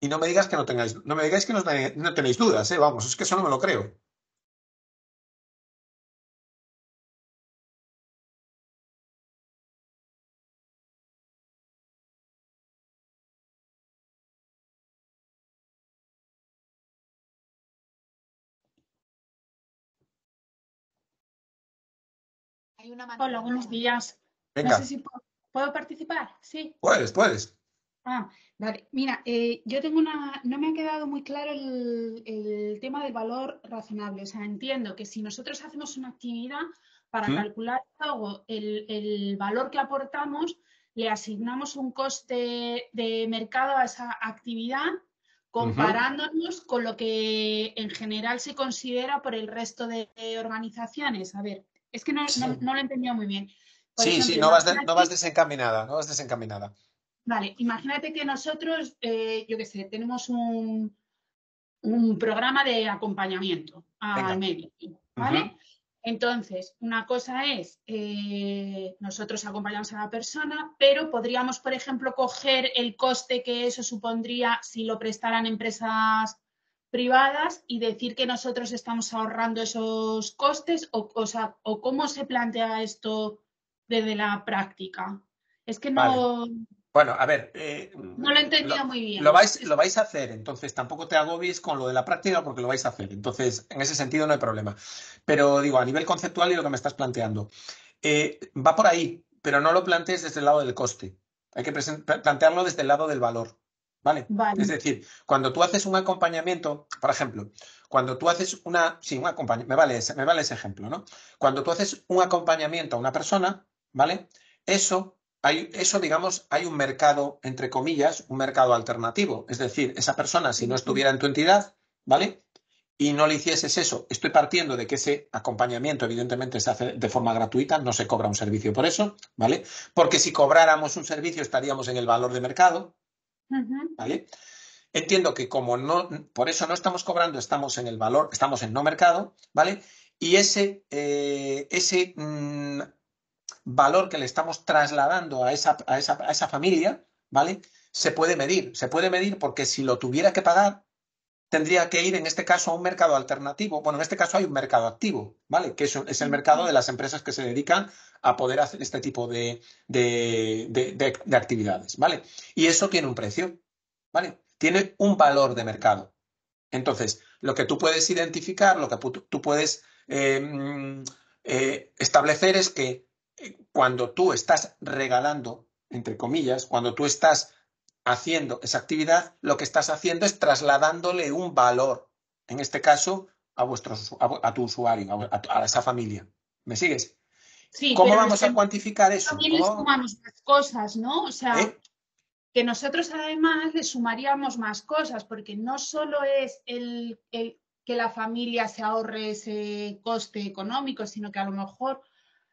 Speaker 1: Y no me digas que no tengáis, no me digáis que no, tenéis dudas, ¿eh? vamos, es que eso no me lo creo.
Speaker 5: Hola, buenos días. No sé si puedo, participar, sí. Puedes, puedes. Ah, vale. Mira, eh, yo tengo una. No me ha quedado muy claro el, tema del valor razonable. O sea, entiendo que si nosotros hacemos una actividad para ¿Mm? calcular luego el, valor que aportamos, le asignamos un coste de mercado a esa actividad comparándonos con lo que en general se considera por el resto de organizaciones. A ver, es que no, lo he muy bien.
Speaker 2: sí, sí, no vas, desencaminada, no vas desencaminada.
Speaker 5: Vale, imagínate que nosotros, eh, yo qué sé, tenemos un, programa de acompañamiento al médico, ¿vale? Entonces, una cosa es, eh, nosotros acompañamos a la persona, pero podríamos, por ejemplo, coger el coste que eso supondría si lo prestaran empresas privadas y decir que nosotros estamos ahorrando esos costes o, cómo se plantea esto desde la práctica. Es que no.
Speaker 2: Bueno, a ver. Eh, no lo entendía muy bien. Lo vais, lo vais a hacer, entonces tampoco te agobies con lo de la práctica porque lo vais a hacer. Entonces, en ese sentido no hay problema. Pero digo, a nivel conceptual y lo que me estás planteando. Eh, va por ahí, pero no lo plantees desde el lado del coste. Hay que plantearlo desde el lado del valor. ¿vale? Es decir, cuando tú haces un acompañamiento, por ejemplo, cuando tú haces una, sí, un acompañamiento, me vale, ese, me vale ese ejemplo, ¿no? Cuando tú haces un acompañamiento a una persona, ¿vale? Eso, hay, eso, digamos, hay un mercado, entre comillas, un mercado alternativo. Es decir, esa persona, si no estuviera en tu entidad, ¿vale? y no le hicieses eso, estoy partiendo de que ese acompañamiento evidentemente se hace de forma gratuita, no se cobra un servicio por eso, ¿vale? Porque si cobráramos un servicio estaríamos en el valor de mercado,
Speaker 1: ¿Vale?
Speaker 2: Entiendo que como no, por eso no estamos cobrando, estamos en el valor, estamos en no mercado, ¿vale? Y ese, eh, ese mm, valor que le estamos trasladando a esa, a esa, a esa familia, ¿vale? Se puede medir, se puede medir porque si lo tuviera que pagar, tendría que ir, en este caso, a un mercado alternativo. Bueno, en este caso hay un mercado activo, ¿vale? Que es, es el mercado de las empresas que se dedican a poder hacer este tipo de, actividades, ¿vale? Y eso tiene un precio, ¿vale? Tiene un valor de mercado. Entonces, lo que tú puedes identificar, lo que tú puedes eh, eh, establecer es que eh, cuando tú estás regalando, entre comillas, cuando tú estás haciendo esa actividad, lo que estás haciendo es trasladándole un valor, en este caso, a, vuestro, a, tu usuario, a, esa familia. ¿Me sigues?
Speaker 5: Sí, ¿Cómo vamos a
Speaker 2: cuantificar eso? También le
Speaker 5: sumamos más cosas, ¿no? O sea, ¿Eh? que nosotros además le sumaríamos más cosas, porque no solo es el, que la familia se ahorre ese coste económico, sino que a lo mejor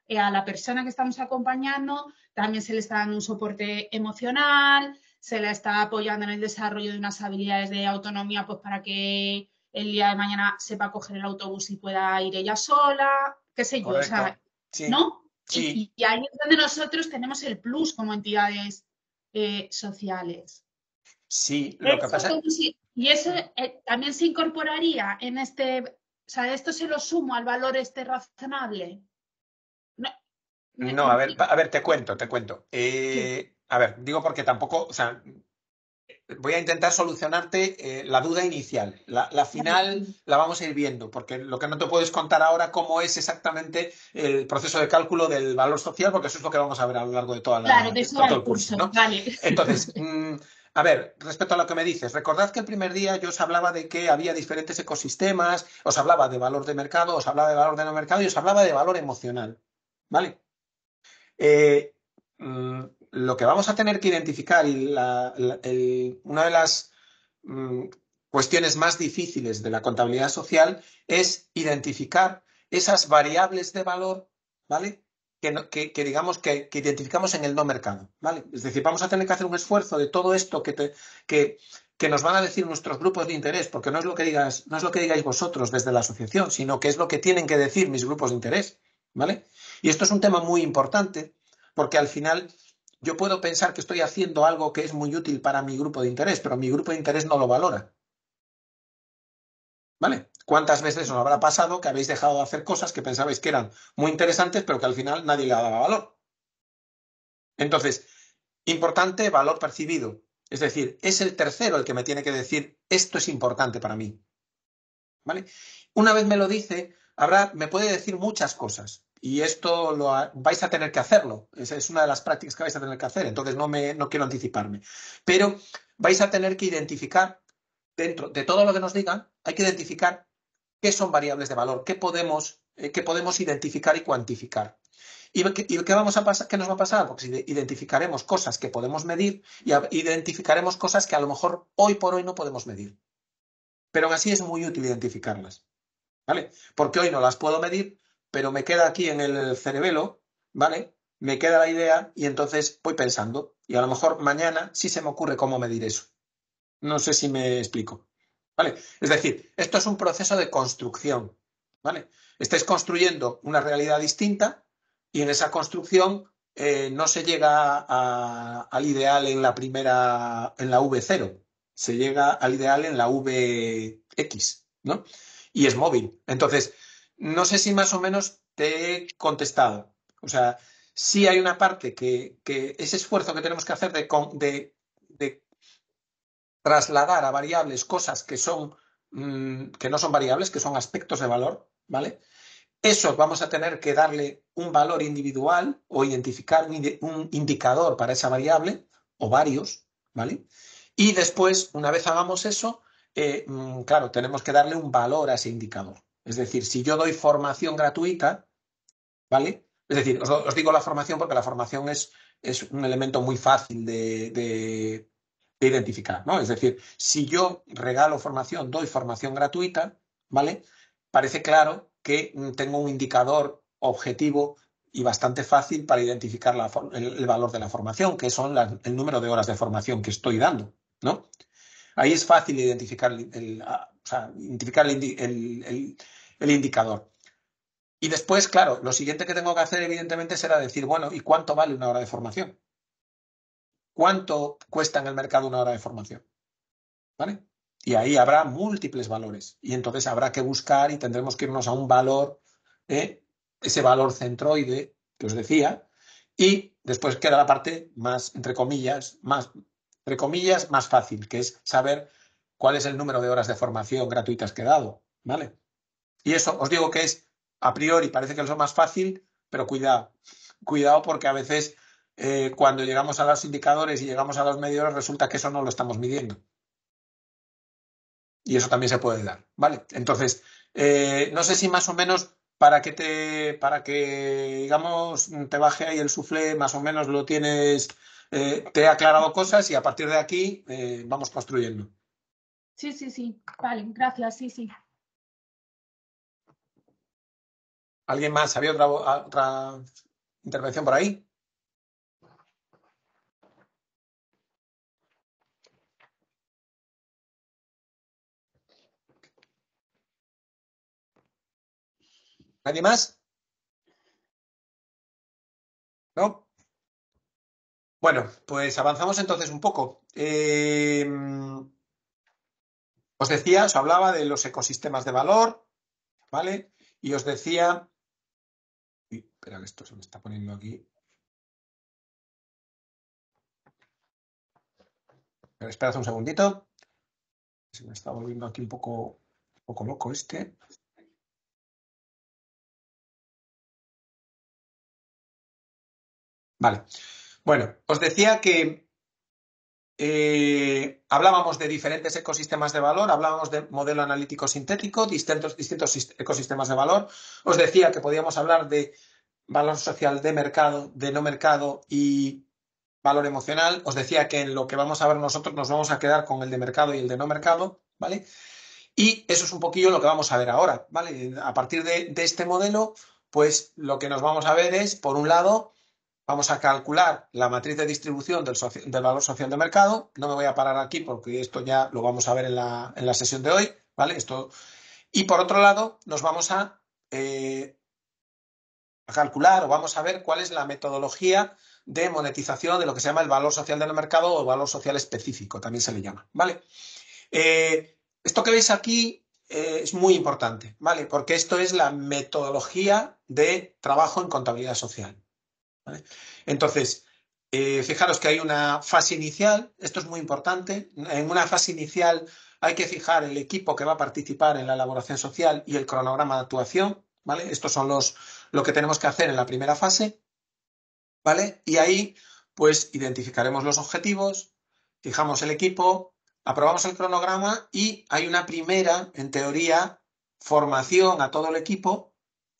Speaker 5: eh, a la persona que estamos acompañando también se le está dando un soporte emocional, se la está apoyando en el desarrollo de unas habilidades de autonomía, pues para que el día de mañana sepa coger el autobús y pueda ir ella sola, qué sé yo, o sea, ¿no? Sí. Y, ahí es donde nosotros tenemos el plus como entidades eh, sociales.
Speaker 1: Sí, lo que pasa
Speaker 5: que... Y eso mm. eh, también se incorporaría en este, o sea, esto se lo sumo al valor este razonable.
Speaker 2: No, a ver, a ver, te cuento, te cuento. Eh, a ver, digo porque tampoco, o sea, voy a intentar solucionarte eh, la duda inicial. La, final la vamos a ir viendo, porque lo que no te puedes contar ahora cómo es exactamente el proceso de cálculo del valor social, porque eso es lo que vamos a ver a lo largo de toda la, claro, de todo el curso. vale. Entonces, mm, a ver, respecto a lo que me dices, recordad que el primer día yo os hablaba de que había diferentes ecosistemas, os hablaba de valor de mercado, os hablaba de valor de no mercado y os hablaba de valor emocional. ¿Vale? Eh, mm, lo que vamos a tener que identificar y una de las mm, cuestiones más difíciles de la contabilidad social es identificar esas variables de valor, ¿vale? Que, digamos que, identificamos en el no mercado, ¿vale? Es decir, vamos a tener que hacer un esfuerzo de todo esto que, que, nos van a decir nuestros grupos de interés, porque no es lo que digas, no es lo que digáis vosotros desde la asociación, sino que es lo que tienen que decir mis grupos de interés, ¿vale? Y esto es un tema muy importante, porque al final yo puedo pensar que estoy haciendo algo que es muy útil para mi grupo de interés, pero mi grupo de interés no lo valora. ¿Vale? ¿Cuántas veces os habrá pasado que habéis dejado de hacer cosas que pensabais que eran muy interesantes, pero que al final nadie le daba valor? Entonces, importante valor percibido. Es decir, es el tercero el que me tiene que decir esto es importante para mí. ¿Vale? Una vez me lo dice, habrá, me puede decir muchas cosas y esto lo vais a tener que hacerlo. Es, es, una de las prácticas que vais a tener que hacer, entonces no, me, no quiero anticiparme. Pero vais a tener que identificar, dentro de todo lo que nos digan, hay que identificar qué son variables de valor, qué podemos, eh, qué podemos identificar y cuantificar. ¿Y qué, vamos a pasar, qué nos va a pasar? Porque identificaremos cosas que podemos medir y identificaremos cosas que a lo mejor hoy por hoy no podemos medir. Pero así es muy útil identificarlas. ¿Vale? Porque hoy no las puedo medir, pero me queda aquí en el cerebelo, ¿vale? Me queda la idea y entonces voy pensando. Y a lo mejor mañana sí se me ocurre cómo medir eso. No sé si me explico. ¿Vale? Es decir, esto es un proceso de construcción. ¿Vale? Estás construyendo una realidad distinta y en esa construcción eh, no se llega al ideal en la primera, en la V0, se llega al ideal en la VX, ¿no? Y es móvil. Entonces, no sé si más o menos te he contestado. O sea, sí hay una parte que, ese esfuerzo que tenemos que hacer de, trasladar a variables cosas que son mm, que no son variables, que son aspectos de valor, ¿vale? Eso vamos a tener que darle un valor individual o identificar un, indicador para esa variable o varios, ¿vale? Y después, una vez hagamos eso, eh, mm, claro, tenemos que darle un valor a ese indicador. Es decir, si yo doy formación gratuita, ¿vale? Es decir, os, digo la formación porque la formación es, es un elemento muy fácil de, de, identificar, ¿no? Es decir, si yo regalo formación, doy formación gratuita, ¿vale? Parece claro que tengo un indicador objetivo y bastante fácil para identificar el, valor de la formación, que son el número de horas de formación que estoy dando, ¿no? Ahí es fácil identificar el, o sea, identificar el, indicador. Y después, claro, lo siguiente que tengo que hacer, evidentemente, será decir, bueno, ¿y cuánto vale una hora de formación? ¿Cuánto cuesta en el mercado una hora de formación? ¿Vale? Y ahí habrá múltiples valores. Y entonces habrá que buscar y tendremos que irnos a un valor, ¿eh? ese valor centroide que os decía. Y después queda la parte más, entre comillas, más, entre comillas, más fácil, que es saber cuál es el número de horas de formación gratuitas que he dado, ¿vale? Y eso os digo que es, a priori, parece que es lo más fácil, pero cuidado, cuidado porque a veces eh, cuando llegamos a los indicadores y llegamos a los medios resulta que eso no lo estamos midiendo. Y eso también se puede dar, ¿vale? Entonces, eh, no sé si más o menos para que te, para que, digamos, te baje ahí el suflé, más o menos lo tienes, eh, te he aclarado cosas y a partir de aquí vamos construyendo.
Speaker 5: Sí, sí, sí. Vale, gracias, sí, sí.
Speaker 2: ¿Alguien más? ¿Había otra, ah,
Speaker 1: otra intervención por ahí? ¿Alguien más? ¿No? Bueno, pues avanzamos
Speaker 2: entonces un poco. Eh, os decía, os hablaba de los ecosistemas de valor, ¿vale? Y os decía...
Speaker 1: espera, que esto se me está poniendo aquí. esperad un segundito. Se me está volviendo aquí un poco, un poco loco este. Vale. Bueno,
Speaker 2: os decía que eh, hablábamos de diferentes ecosistemas de valor, hablábamos de modelo analítico sintético, distintos, distintos ecosistemas de valor. Os decía que podíamos hablar de valor social de mercado, de no mercado y valor emocional. Os decía que en lo que vamos a ver nosotros nos vamos a quedar con el de mercado y el de no mercado, ¿vale? Y eso es un poquillo lo que vamos a ver ahora, ¿vale? A partir de, de este modelo, pues lo que nos vamos a ver es, por un lado, Vamos a calcular la matriz de distribución del, valor social de mercado. No me voy a parar aquí porque esto ya lo vamos a ver en la, sesión de hoy. ¿vale? Esto, y por otro lado, nos vamos eh, a, calcular o vamos a ver cuál es la metodología de monetización de lo que se llama el valor social del mercado o valor social específico, también se le llama. ¿vale? Eh, esto que veis aquí eh, es muy importante, ¿vale? Porque esto es la metodología de trabajo en contabilidad social. Entonces, eh, fijaros que hay una fase inicial, esto es muy importante. En una fase inicial hay que fijar el equipo que va a participar en la elaboración social y el cronograma de actuación, ¿vale? Estos son los lo que tenemos que hacer en la primera fase, ¿vale? Y ahí, pues, identificaremos los objetivos, fijamos el equipo, aprobamos el cronograma y hay una primera, en teoría, formación a todo el equipo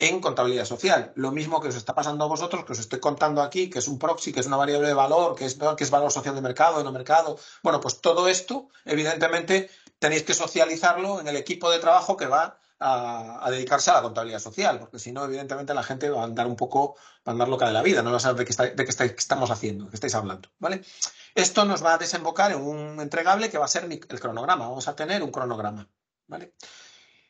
Speaker 2: en contabilidad social. Lo mismo que os está pasando a vosotros, que os estoy contando aquí, que es un proxy, que es una variable de valor, que es, valor social de mercado, de no mercado. Bueno, pues todo esto, evidentemente, tenéis que socializarlo en el equipo de trabajo que va a, dedicarse a la contabilidad social, porque si no, evidentemente, la gente va a andar un poco, va a andar loca de la vida, no va a saber de qué, estamos haciendo, de qué estáis hablando, ¿vale? Esto nos va a desembocar en un entregable que va a ser el cronograma, vamos a tener un cronograma, ¿vale?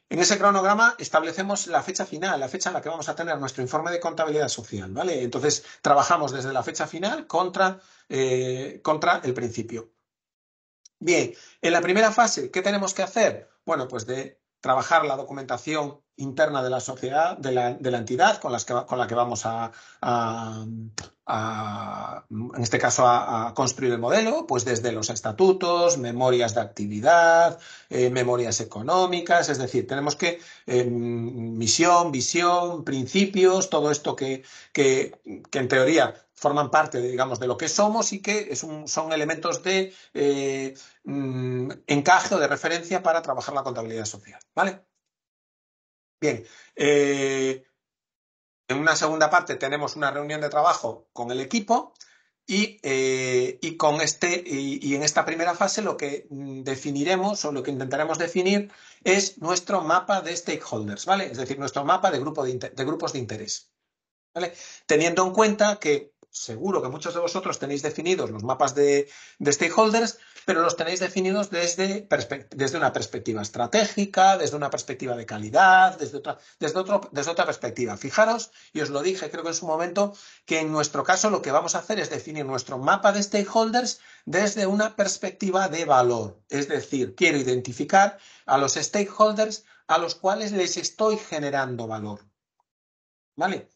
Speaker 2: En ese cronograma establecemos la fecha final, la fecha en la que vamos a tener nuestro informe de contabilidad social, ¿vale? Entonces, trabajamos desde la fecha final contra, eh, contra el principio. Bien, en la primera fase, ¿qué tenemos que hacer? Bueno, pues de trabajar la documentación interna de la sociedad, de la, entidad con, la que vamos a, en este caso, a, construir el modelo, pues desde los estatutos, memorias de actividad, eh, memorias económicas, es decir, tenemos que eh, misión, visión, principios, todo esto que, que, en teoría forman parte, digamos, de lo que somos y que son elementos de eh, mm, encaje o de referencia para trabajar la contabilidad social, ¿vale? Bien. Eh, en una segunda parte tenemos una reunión de trabajo con el equipo y, eh, con este, y, en esta primera fase lo que mm, definiremos o lo que intentaremos definir es nuestro mapa de stakeholders, ¿vale? Es decir, nuestro mapa de, grupo grupos de interés. Teniendo en cuenta que seguro que muchos de vosotros tenéis definidos los mapas de, stakeholders, pero los tenéis definidos desde, una perspectiva estratégica, desde una perspectiva de calidad, desde otra, desde otra perspectiva. Fijaros, y os lo dije creo que en su momento, que en nuestro caso lo que vamos a hacer es definir nuestro mapa de stakeholders desde una perspectiva de valor. Es decir, quiero identificar a los stakeholders a los cuales les estoy generando valor. ¿Vale?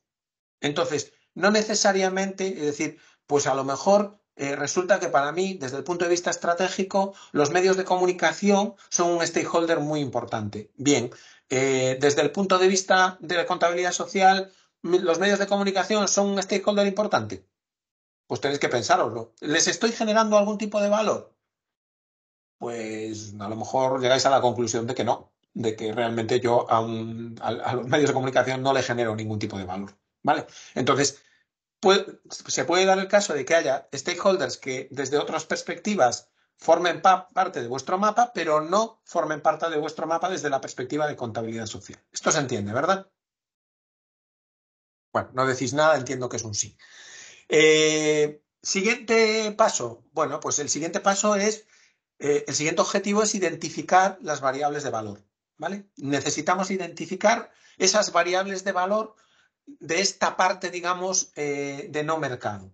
Speaker 2: Entonces, no necesariamente, es decir, pues a lo mejor eh, resulta que para mí, desde el punto de vista estratégico, los medios de comunicación son un stakeholder muy importante. Bien, eh, desde el punto de vista de la contabilidad social, ¿los medios de comunicación son un stakeholder importante? Pues tenéis que pensaroslo. ¿Les estoy generando algún tipo de valor? Pues a lo mejor llegáis a la conclusión de que no, de que realmente yo a, a los medios de comunicación no le genero ningún tipo de valor. ¿Vale? Entonces, se puede dar el caso de que haya stakeholders que desde otras perspectivas formen parte de vuestro mapa, pero no formen parte de vuestro mapa desde la perspectiva de contabilidad social. Esto se entiende, ¿verdad? Bueno, no decís nada, entiendo que es un sí. Eh, siguiente paso. Bueno, pues el siguiente paso es, eh, el siguiente objetivo es identificar las variables de valor. ¿Vale? Necesitamos identificar esas variables de valor de esta parte, digamos, eh, de no mercado.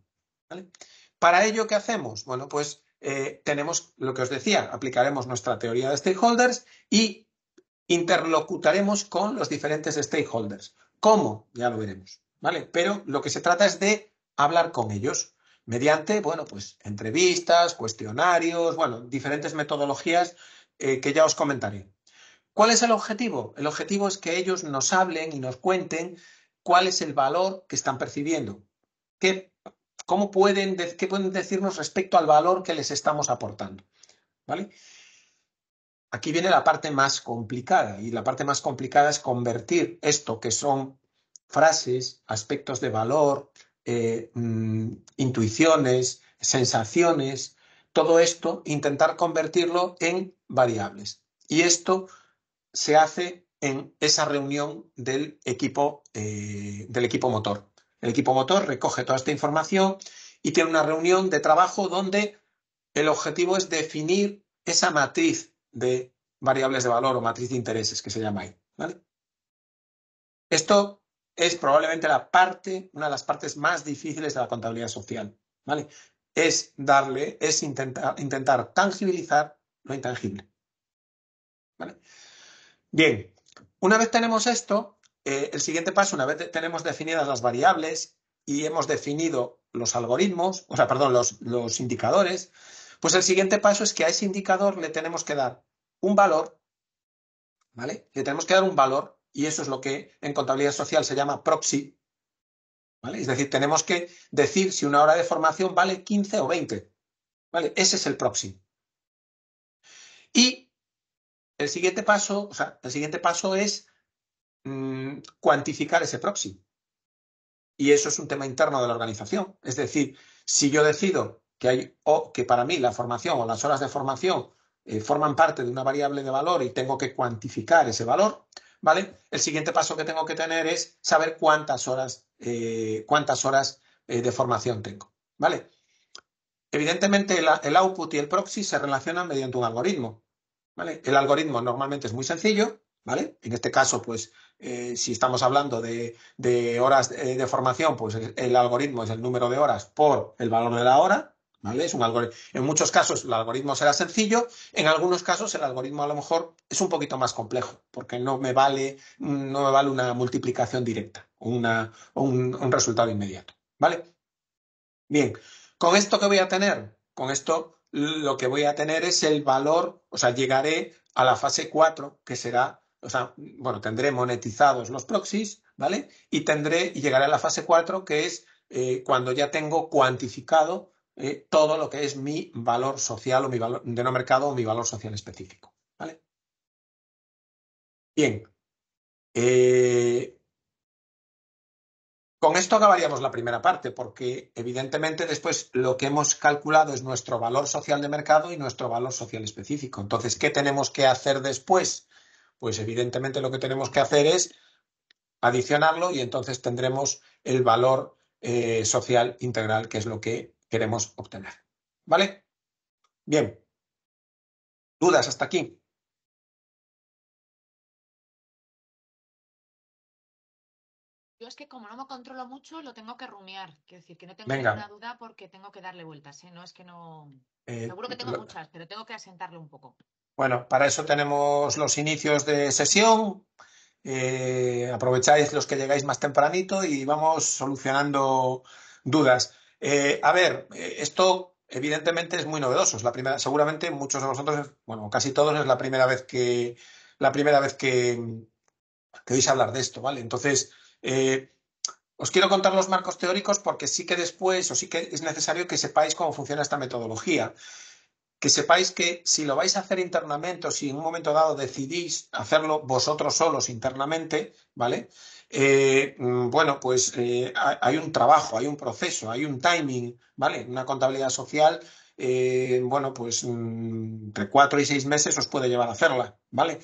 Speaker 2: Para ello, ¿qué hacemos? Bueno, pues eh, tenemos lo que os decía, aplicaremos nuestra teoría de stakeholders y interlocutaremos con los diferentes stakeholders. ¿Cómo? Ya lo veremos. ¿vale? Pero lo que se trata es de hablar con ellos mediante, bueno, pues entrevistas, cuestionarios, bueno, diferentes metodologías eh, que ya os comentaré. ¿Cuál es el objetivo? El objetivo es que ellos nos hablen y nos cuenten cuál es el valor que están percibiendo. ¿Qué, cómo pueden, qué pueden decirnos respecto al valor que les estamos aportando? ¿Vale? Aquí viene la parte más complicada y la parte más complicada es convertir esto que son frases, aspectos de valor, eh, mm, intuiciones, sensaciones, todo esto, intentar convertirlo en variables. Y esto se hace en esa reunión del equipo, eh, del equipo motor. El equipo motor recoge toda esta información y tiene una reunión de trabajo donde el objetivo es definir esa matriz de variables de valor o matriz de intereses que se llama ahí. Esto es probablemente la parte, una de las partes más difíciles de la contabilidad social. ¿vale? Es darle, es intentar, intentar tangibilizar lo intangible. ¿vale? Bien, una vez tenemos esto, eh, el siguiente paso, una vez tenemos definidas las variables y hemos definido los algoritmos, o sea, perdón, los, los indicadores, pues el siguiente paso es que a ese indicador le tenemos que dar un valor, ¿vale? Le tenemos que dar un valor y eso es lo que en contabilidad social se llama proxy, ¿vale? Es decir, tenemos que decir si una hora de formación vale 15 o 20, ¿vale? Ese es el proxy. Y el siguiente paso, el siguiente paso es mm, cuantificar ese proxy. Y eso es un tema interno de la organización. Es decir, si yo decido que hay o que para mí la formación o las horas de formación eh, forman parte de una variable de valor y tengo que cuantificar ese valor, ¿vale? El siguiente paso que tengo que tener es saber cuántas horas, eh, cuántas horas eh, de formación tengo, ¿vale? Evidentemente el output y el proxy se relacionan mediante un algoritmo. El algoritmo normalmente es muy sencillo, ¿vale? En este caso, pues, eh, si estamos hablando de, horas eh, de, formación, pues el, algoritmo es el número de horas por el valor de la hora, ¿vale? Es un algoritmo. En muchos casos el algoritmo será sencillo, en algunos casos el algoritmo a lo mejor es un poquito más complejo, porque no me vale, no me vale una multiplicación directa una, un, un resultado inmediato, ¿vale? Bien, con esto que voy a tener, con esto lo que voy a tener es el valor, o sea, llegaré a la fase 4, que será, o sea, bueno, tendré monetizados los proxies, ¿vale? Y tendré, y llegaré a la fase 4, que es eh, cuando ya tengo cuantificado eh, todo lo que es mi valor social o mi valor de no mercado o mi valor social específico, ¿vale? Bien. Eh, con esto acabaríamos la primera parte, porque evidentemente después lo que hemos calculado es nuestro valor social de mercado y nuestro valor social específico. Entonces, ¿qué tenemos que hacer después? Pues evidentemente lo que tenemos que hacer es adicionarlo y entonces tendremos el valor eh, social integral, que es lo que queremos obtener. ¿Vale?
Speaker 1: Bien. ¿Dudas hasta aquí?
Speaker 5: es que como no me controlo mucho, lo tengo que rumiar. Quiero decir, que no tengo ninguna duda porque tengo que darle vueltas. ¿eh? No es que no. Eh, seguro que tengo muchas, pero tengo que asentarle un poco.
Speaker 2: Bueno, para eso tenemos los inicios de sesión. Eh, aprovecháis los que llegáis más tempranito y vamos solucionando dudas. a ver, esto evidentemente es muy novedoso. la primera, seguramente muchos de vosotros, bueno, casi todos es la primera vez que la primera vez que, que oís hablar de esto, ¿vale? Entonces, eh, os quiero contar los marcos teóricos porque sí que después, o sí que es necesario que sepáis cómo funciona esta metodología. Que sepáis que si lo vais a hacer internamente o si en un momento dado decidís hacerlo vosotros solos internamente, ¿vale? Eh, mm, bueno, pues eh, hay un trabajo, hay un proceso, hay un timing, ¿vale? Una contabilidad social, bueno, pues mm, entre cuatro y seis meses os puede llevar a hacerla, ¿vale?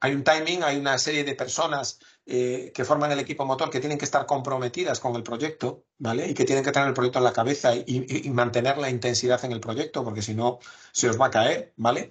Speaker 2: hay un timing, hay una serie de personas eh, que forman el equipo motor, que tienen que estar comprometidas con el proyecto, ¿vale? Y que tienen que tener el proyecto en la cabeza y, mantener la intensidad en el proyecto, porque si no, se os va a caer, ¿vale?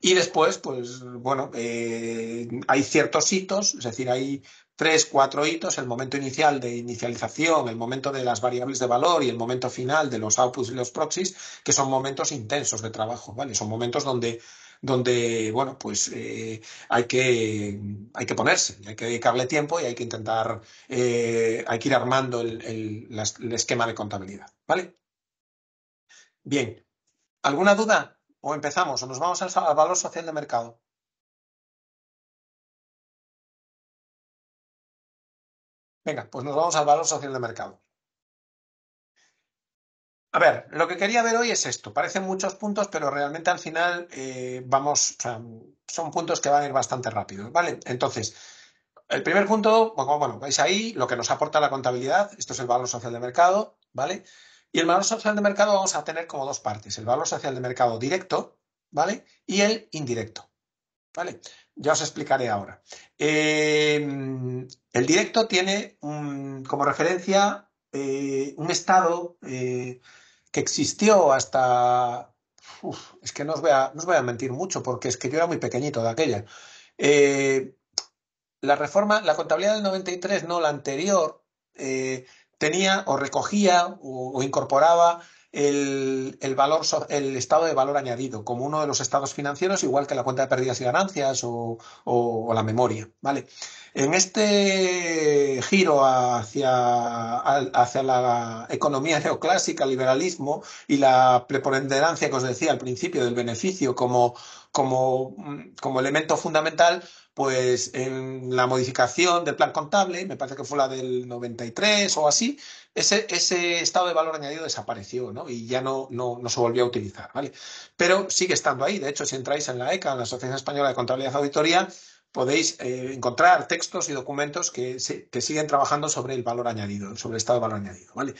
Speaker 2: Y después, pues bueno, eh, hay ciertos hitos, es decir, hay tres, cuatro hitos, el momento inicial de inicialización, el momento de las variables de valor y el momento final de los outputs y los proxies, que son momentos intensos de trabajo, ¿vale? Son momentos donde donde, bueno, pues eh, hay, que, hay que ponerse, hay que dedicarle tiempo y hay que intentar, eh, hay que ir armando el, el, el esquema de contabilidad, ¿vale? Bien, ¿alguna duda? ¿O empezamos? ¿O nos vamos al valor social de mercado?
Speaker 1: Venga, pues nos vamos al valor social
Speaker 2: de mercado. A ver, lo que quería ver hoy es esto. Parecen muchos puntos, pero realmente al final eh, vamos, son puntos que van a ir bastante rápidos, ¿vale? Entonces, el primer punto, bueno, bueno, veis ahí lo que nos aporta la contabilidad, esto es el valor social de mercado, ¿vale? Y el valor social de mercado vamos a tener como dos partes, el valor social de mercado directo, ¿vale? Y el indirecto, ¿vale? Ya os explicaré ahora. Eh, el directo tiene como referencia eh, un Estado eh, que existió hasta... es que no os, voy a, a mentir mucho porque es que yo era muy pequeñito de aquella. Eh, la reforma, la contabilidad del 93, no, la anterior, tenía o recogía o incorporaba el, valor, el estado de valor añadido como uno de los estados financieros, igual que la cuenta de pérdidas y ganancias o, la memoria. ¿vale? En este giro hacia, hacia la economía neoclásica, liberalismo y la preponderancia que os decía al principio del beneficio como, como, elemento fundamental, pues en la modificación del plan contable, me parece que fue la del 93 o así, ese, ese estado de valor añadido desapareció y ya no, no, se volvió a utilizar. ¿vale? Pero sigue estando ahí. De hecho, si entráis en la ECA, en la Asociación Española de Contabilidad y Auditoría, podéis eh, encontrar textos y documentos que, siguen trabajando sobre el valor añadido, sobre el estado de valor añadido. ¿vale?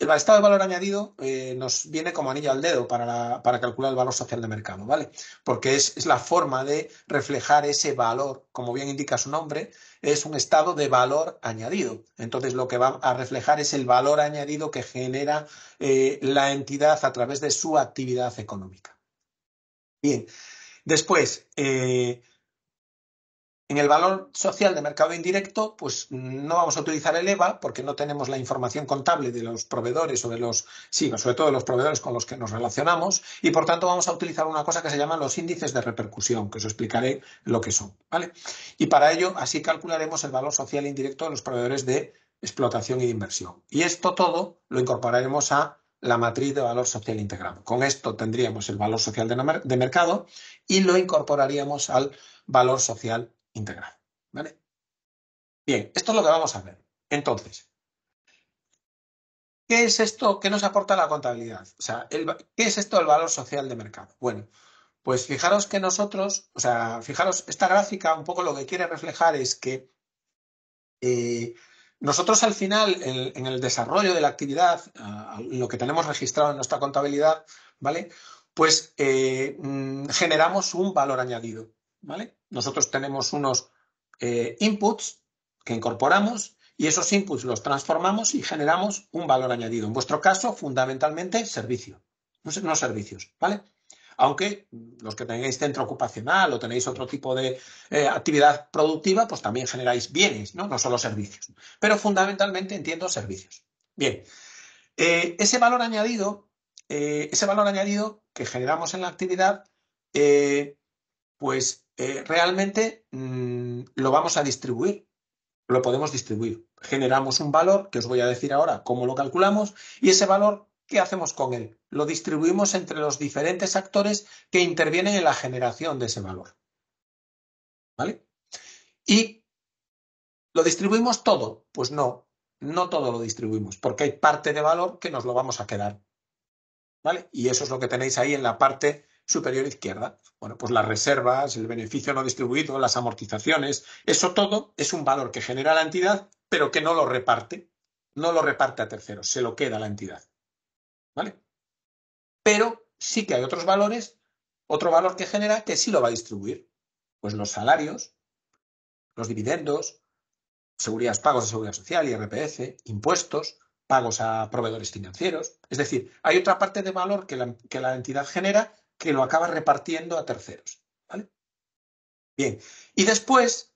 Speaker 2: El estado de valor añadido eh, nos viene como anillo al dedo para, calcular el valor social de mercado, ¿vale? Porque es, la forma de reflejar ese valor, como bien indica su nombre, es un estado de valor añadido. Entonces, lo que va a reflejar es el valor añadido que genera eh, la entidad a través de su actividad económica. Bien, después, eh, en el valor social de mercado indirecto, pues no vamos a utilizar el EVA porque no tenemos la información contable de los proveedores o de los, sí, sobre todo de los proveedores con los que nos relacionamos y por tanto vamos a utilizar una cosa que se llama los índices de repercusión, que os explicaré lo que son, ¿vale? Y para ello así calcularemos el valor social indirecto de los proveedores de explotación y de inversión. Y esto todo lo incorporaremos a la matriz de valor social integrado. Con esto tendríamos el valor social de, mercado y lo incorporaríamos al valor social integral. ¿Vale? Bien, esto es lo que vamos a ver. Entonces, ¿qué es esto que nos aporta la contabilidad? O sea, ¿qué es esto el valor social de mercado? Bueno, pues fijaros que nosotros, o sea, fijaros, esta gráfica un poco lo que quiere reflejar es que eh, nosotros al final, en, el desarrollo de la actividad, lo que tenemos registrado en nuestra contabilidad, ¿vale? Pues eh, mm, generamos un valor añadido. ¿vale? Nosotros tenemos unos eh, inputs que incorporamos y esos inputs los transformamos y generamos un valor añadido. En vuestro caso, fundamentalmente, servicio, no servicios, ¿vale? Aunque los que tengáis centro ocupacional o tenéis otro tipo de eh, actividad productiva, pues también generáis bienes, ¿no? No solo servicios. Pero fundamentalmente entiendo servicios. Bien, eh, ese valor añadido, ese valor añadido que generamos en la actividad, pues eh, realmente mm, lo vamos a distribuir, lo podemos distribuir. Generamos un valor, que os voy a decir ahora cómo lo calculamos, y ese valor, ¿qué hacemos con él? Lo distribuimos entre los diferentes actores que intervienen en la generación de ese valor. ¿Vale? Y lo distribuimos todo, pues no, no todo lo distribuimos, porque hay parte de valor que nos lo vamos a quedar. ¿Vale? Y eso es lo que tenéis ahí en la parte superior izquierda bueno, pues las reservas, el beneficio no distribuido, las amortizaciones, eso todo es un valor que genera la entidad, pero que no lo reparte, no lo reparte a terceros, se lo queda a la entidad. ¿Vale? Pero sí que hay otros valores, otro valor que genera que sí lo va a distribuir. Pues los salarios, los dividendos, seguridades pagos de seguridad social, y RPF, impuestos, pagos a proveedores financieros. Es decir, hay otra parte de valor que que la entidad genera que lo acaba repartiendo a terceros. ¿vale? Bien, y después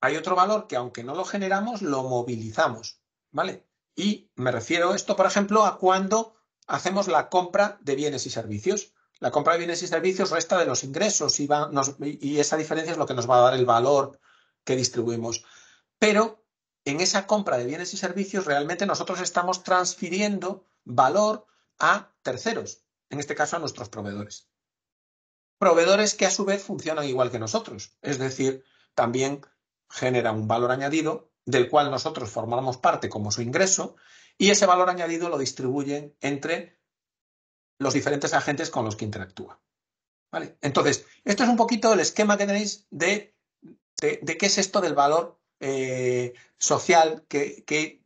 Speaker 2: hay otro valor que aunque no lo generamos, lo movilizamos. ¿vale? Y me refiero esto, por ejemplo, a cuando hacemos la compra de bienes y servicios. La compra de bienes y servicios resta de los ingresos y, y esa diferencia es lo que nos va a dar el valor que distribuimos. Pero en esa compra de bienes y servicios realmente nosotros estamos transfiriendo valor a terceros en este caso a nuestros proveedores. Proveedores que a su vez funcionan igual que nosotros, es decir, también generan un valor añadido del cual nosotros formamos parte como su ingreso y ese valor añadido lo distribuyen entre los diferentes agentes con los que interactúa. ¿Vale? Entonces, esto es un poquito el esquema que tenéis de, qué es esto del valor eh, social que,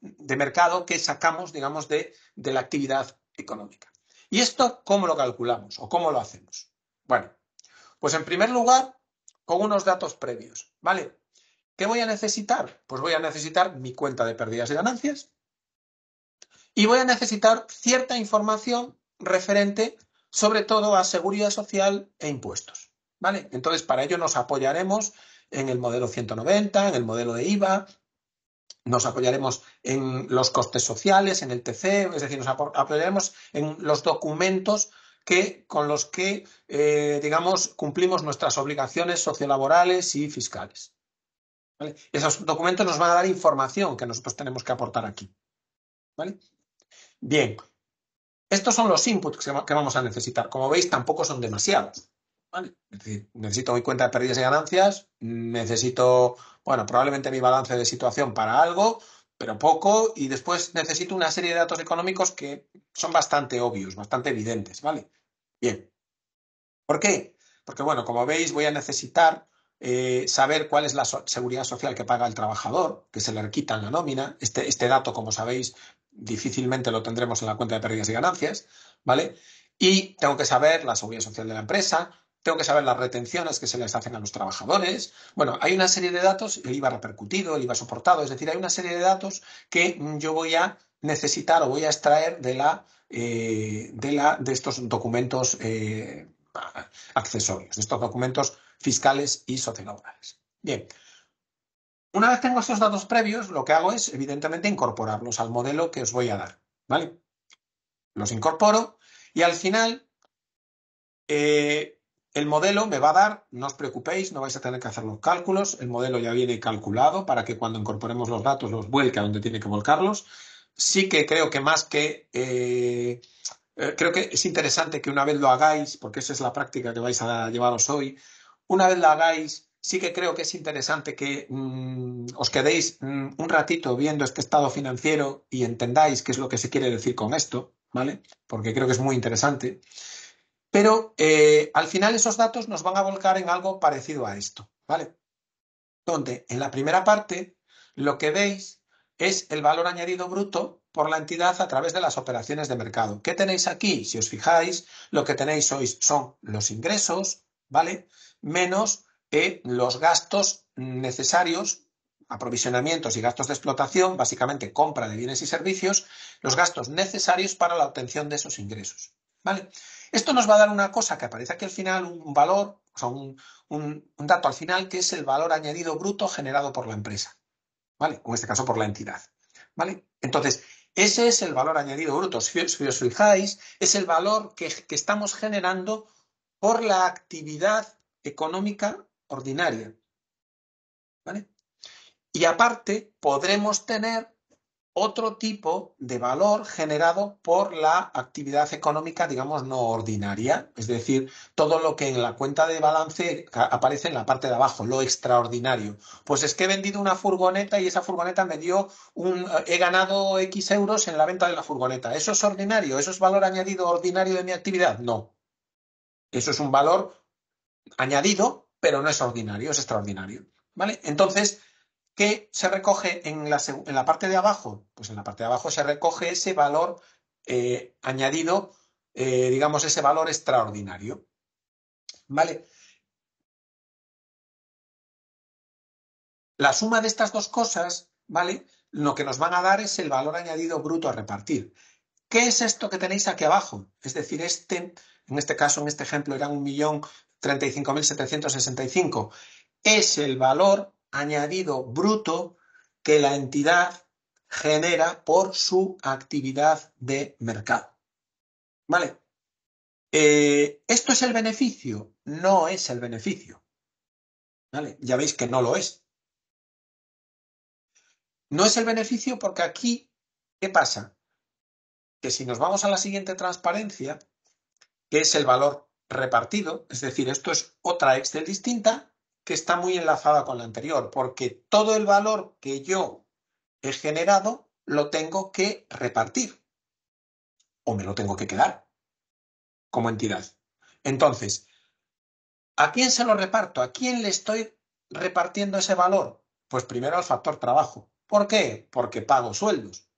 Speaker 2: de mercado que sacamos, digamos, de la actividad económica. ¿Y esto cómo lo calculamos o cómo lo hacemos? Bueno, pues en primer lugar, con unos datos previos, ¿vale? ¿Qué voy a necesitar? Pues voy a necesitar mi cuenta de pérdidas y ganancias y voy a necesitar cierta información referente sobre todo a seguridad social e impuestos, ¿vale? Entonces, para ello nos apoyaremos en el modelo 190, en el modelo de IVA, nos apoyaremos en los costes sociales, en el TC, es decir, nos apoyaremos en los documentos que, con los que, eh, digamos, cumplimos nuestras obligaciones sociolaborales y fiscales. Esos documentos nos van a dar información que nosotros tenemos que aportar aquí. Bien, estos son los inputs que vamos a necesitar. Como veis, tampoco son demasiados necesito mi cuenta de pérdidas y ganancias, necesito, bueno, probablemente mi balance de situación para algo, pero poco, y después necesito una serie de datos económicos que son bastante obvios, bastante evidentes, ¿vale? Bien. ¿Por qué? Porque, bueno, como veis, voy a necesitar eh, saber cuál es la seguridad social que paga el trabajador, que se le quita en la nómina. Este, este dato, como sabéis, difícilmente lo tendremos en la cuenta de pérdidas y ganancias, ¿vale? Y tengo que saber la seguridad social de la empresa, tengo que saber las retenciones que se les hacen a los trabajadores. Bueno, hay una serie de datos, el IVA repercutido, el IVA soportado, es decir, hay una serie de datos que mm, yo voy a necesitar o voy a extraer de, la, eh, de, la, de estos documentos eh, accesorios, de estos documentos fiscales y sociolaborales. Bien, una vez tengo estos datos previos, lo que hago es, evidentemente, incorporarlos al modelo que os voy a dar. ¿Vale? Los incorporo y al final eh, el modelo me va a dar, no os preocupéis, no vais a tener que hacer los cálculos, el modelo ya viene calculado para que cuando incorporemos los datos los vuelque a donde tiene que volcarlos. Sí que creo que más que... Eh, eh, creo que es interesante que una vez lo hagáis, porque esa es la práctica que vais a llevaros hoy, una vez lo hagáis, sí que creo que es interesante que mm, os quedéis mm, un ratito viendo este estado financiero y entendáis qué es lo que se quiere decir con esto, ¿vale? Porque creo que es muy interesante. Pero eh, al final esos datos nos van a volcar en algo parecido a esto, ¿vale? Donde en la primera parte lo que veis es el valor añadido bruto por la entidad a través de las operaciones de mercado. ¿Qué tenéis aquí? Si os fijáis, lo que tenéis hoy son los ingresos, ¿vale? Menos eh, los gastos necesarios, aprovisionamientos y gastos de explotación, básicamente compra de bienes y servicios, los gastos necesarios para la obtención de esos ingresos, ¿vale? Esto nos va a dar una cosa que aparece aquí al final, un valor, o sea, un, dato al final, que es el valor añadido bruto generado por la empresa, ¿vale? O en este caso por la entidad, ¿vale? Entonces, ese es el valor añadido bruto. Si os fijáis, es el valor que, que, estamos generando por la actividad económica ordinaria. ¿Vale? Y aparte, podremos tener otro tipo de valor generado por la actividad económica, digamos, no ordinaria, es decir, todo lo que en la cuenta de balance aparece en la parte de abajo, lo extraordinario. Pues es que he vendido una furgoneta y esa furgoneta me dio un... Eh, he ganado X euros en la venta de la furgoneta. ¿Eso es ordinario? ¿Eso es valor añadido ordinario de mi actividad? No. Eso es un valor añadido, pero no es ordinario, es extraordinario. ¿Vale? Entonces, ¿Qué se recoge en la, parte de abajo? Pues en la parte de abajo se recoge ese valor eh, añadido, eh, digamos, ese valor extraordinario. ¿Vale? La suma de estas dos cosas, ¿vale? Lo que nos van a dar es el valor añadido bruto a repartir. ¿Qué es esto que tenéis aquí abajo? Es decir, este, en este caso, en este ejemplo, era 1.035.765. Es el valor añadido bruto que la entidad genera por su actividad de mercado. ¿Vale? Eh, ¿Esto es el beneficio? No es el beneficio. ¿Vale? Ya veis que no lo es. No es el beneficio porque aquí, ¿qué pasa? Que si nos vamos a la siguiente transparencia, que es el valor repartido, es decir, esto es otra Excel distinta, que está muy enlazada con la anterior, porque todo el valor que yo he generado lo tengo que repartir o me lo tengo que quedar como entidad. Entonces, ¿a quién se lo reparto? ¿A quién le estoy repartiendo ese valor? Pues primero al factor trabajo. ¿Por qué? Porque pago sueldos.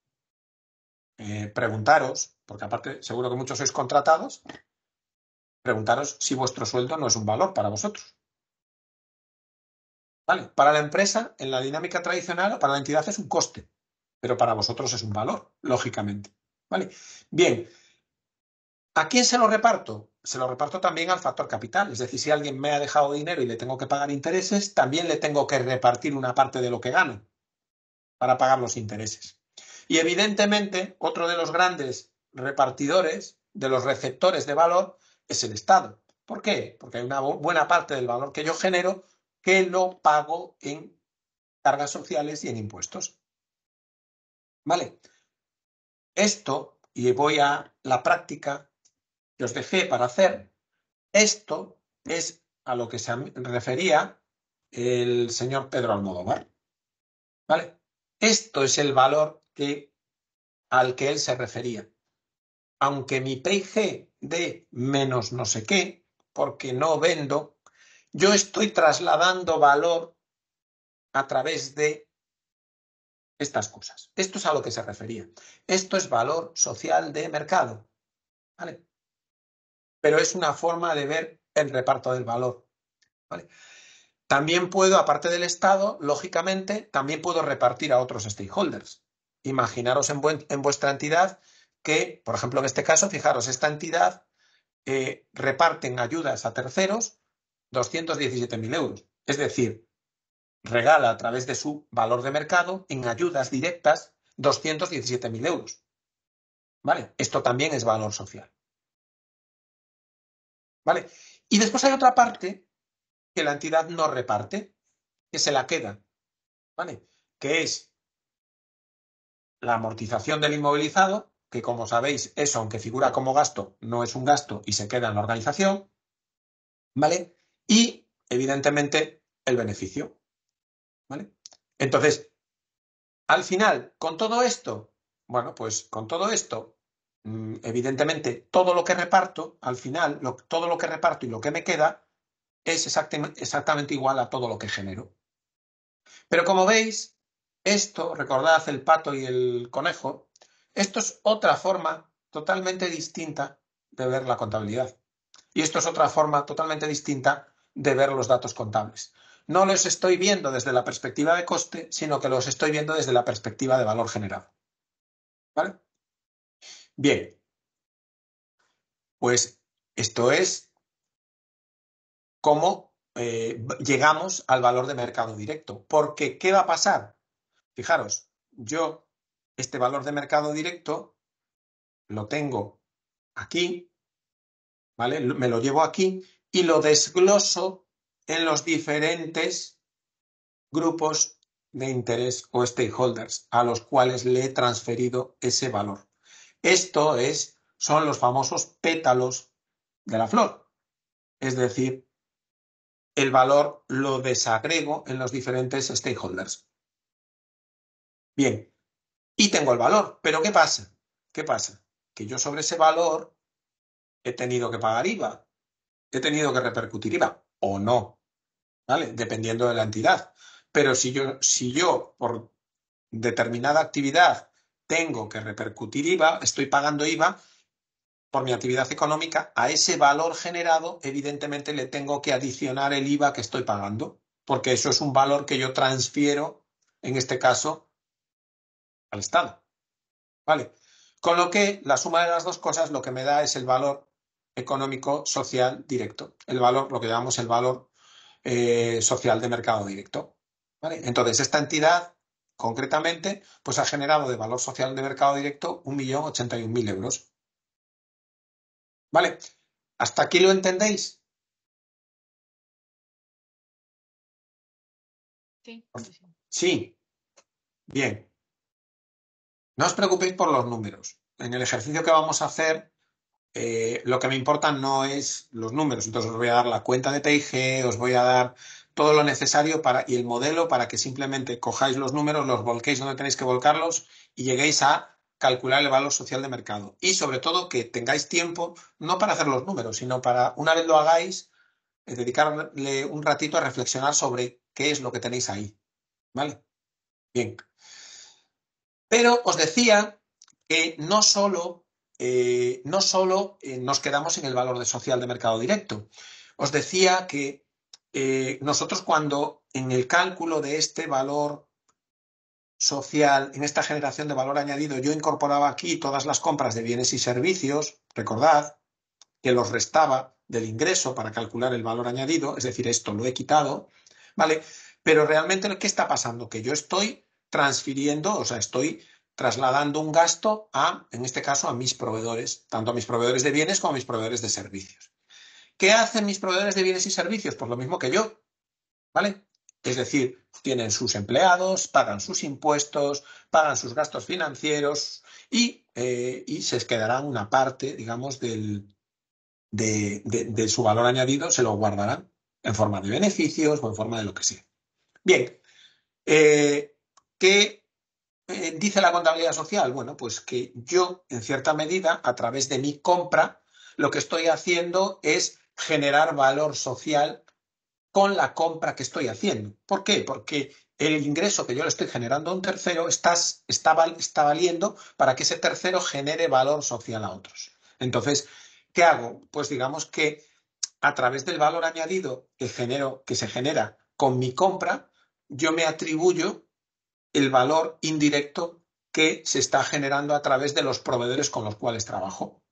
Speaker 2: Eh, preguntaros, porque aparte seguro que muchos sois contratados, preguntaros si vuestro sueldo no es un valor para vosotros. ¿Vale? Para la empresa, en la dinámica tradicional o para la entidad es un coste, pero para vosotros es un valor, lógicamente. ¿Vale? Bien, ¿a quién se lo reparto? Se lo reparto también al factor capital, es decir, si alguien me ha dejado dinero y le tengo que pagar intereses, también le tengo que repartir una parte de lo que gano para pagar los intereses. Y evidentemente, otro de los grandes repartidores, de los receptores de valor, es el Estado. ¿Por qué? Porque hay una buena parte del valor que yo genero que lo pago en cargas sociales y en impuestos. ¿Vale? Esto, y voy a la práctica que os dejé para hacer, esto es a lo que se refería el señor Pedro Almodóvar. ¿Vale? Esto es el valor que, al que él se refería. Aunque mi PIG de menos no sé qué, porque no vendo, yo estoy trasladando valor a través de estas cosas. Esto es a lo que se refería. Esto es valor social de mercado. ¿vale? Pero es una forma de ver el reparto del valor. ¿vale? También puedo, aparte del Estado, lógicamente, también puedo repartir a otros stakeholders. Imaginaros en, vuestra entidad que, por ejemplo, en este caso, fijaros, esta entidad eh, reparten ayudas a terceros 217.000 euros. Es decir, regala a través de su valor de mercado en ayudas directas 217.000 euros. ¿Vale? Esto también es valor social. ¿Vale? Y después hay otra parte que la entidad no reparte, que se la queda. ¿Vale? Que es la amortización del inmovilizado, que como sabéis, eso, aunque figura como gasto, no es un gasto y se queda en la organización. ¿Vale? y, evidentemente, el beneficio. ¿Vale? Entonces, al final, con todo esto, bueno, pues con todo esto, mm, evidentemente, todo lo que reparto, al final, todo lo que reparto y lo que me queda es exactamente, exactamente igual a todo lo que genero. Pero como veis, esto, recordad el pato y el conejo, esto es otra forma totalmente distinta de ver la contabilidad. Y esto es otra forma totalmente distinta de ver los datos contables. No los estoy viendo desde la perspectiva de coste, sino que los estoy viendo desde la perspectiva de valor generado. ¿Vale? Bien. Pues esto es cómo eh, llegamos al valor de mercado directo. Porque, ¿qué va a pasar? Fijaros, yo este valor de mercado directo lo tengo aquí, ¿vale? Me lo llevo aquí y lo desgloso en los diferentes grupos de interés o stakeholders a los cuales le he transferido ese valor. Esto es, son los famosos pétalos de la flor. Es decir, el valor lo desagrego en los diferentes stakeholders. Bien, y tengo el valor, pero ¿qué pasa? ¿Qué pasa? Que yo sobre ese valor he tenido que pagar IVA, he tenido que repercutir IVA o no, ¿vale? Dependiendo de la entidad. Pero si yo, si yo por determinada actividad tengo que repercutir IVA, estoy pagando IVA por mi actividad económica, a ese valor generado, evidentemente le tengo que adicionar el IVA que estoy pagando, porque eso es un valor que yo transfiero, en este caso, al Estado. ¿Vale? Con lo que la suma de las dos cosas lo que me da es el valor económico social directo, el valor, lo que llamamos el valor eh, social de mercado directo. ¿vale? Entonces, esta entidad, concretamente, pues ha generado de valor social de mercado directo 1.081.000 euros. ¿Vale?
Speaker 1: ¿Hasta aquí lo entendéis? Sí. Bien.
Speaker 2: No os preocupéis por los números. En el ejercicio que vamos a hacer eh, lo que me importa no es los números. Entonces os voy a dar la cuenta de TIG, os voy a dar todo lo necesario para, y el modelo para que simplemente cojáis los números, los volquéis donde tenéis que volcarlos y lleguéis a calcular el valor social de mercado. Y sobre todo que tengáis tiempo, no para hacer los números, sino para, una vez lo hagáis, eh, dedicarle un ratito a reflexionar sobre qué es lo que tenéis ahí. ¿Vale? Bien. Pero os decía que no solo eh, no solo eh, nos quedamos en el valor de social de mercado directo. Os decía que eh, nosotros cuando en el cálculo de este valor social, en esta generación de valor añadido, yo incorporaba aquí todas las compras de bienes y servicios, recordad, que los restaba del ingreso para calcular el valor añadido, es decir, esto lo he quitado, ¿vale? Pero realmente, ¿qué está pasando? Que yo estoy transfiriendo, o sea, estoy trasladando un gasto a, en este caso, a mis proveedores, tanto a mis proveedores de bienes como a mis proveedores de servicios. ¿Qué hacen mis proveedores de bienes y servicios? Pues lo mismo que yo, ¿vale? Es decir, tienen sus empleados, pagan sus impuestos, pagan sus gastos financieros y, eh, y se quedarán una parte, digamos, del, de, su valor añadido, se lo guardarán en forma de beneficios o en forma de lo que sea. Bien, eh, ¿qué eh, dice la contabilidad social? Bueno, pues que yo, en cierta medida, a través de mi compra, lo que estoy haciendo es generar valor social con la compra que estoy haciendo. ¿Por qué? Porque el ingreso que yo le estoy generando a un tercero está, valiendo para que ese tercero genere valor social a otros. Entonces, ¿qué hago? Pues digamos que a través del valor añadido que, genero, que se genera con mi compra, yo me atribuyo el valor indirecto que se está generando a través de los proveedores con los cuales trabajo.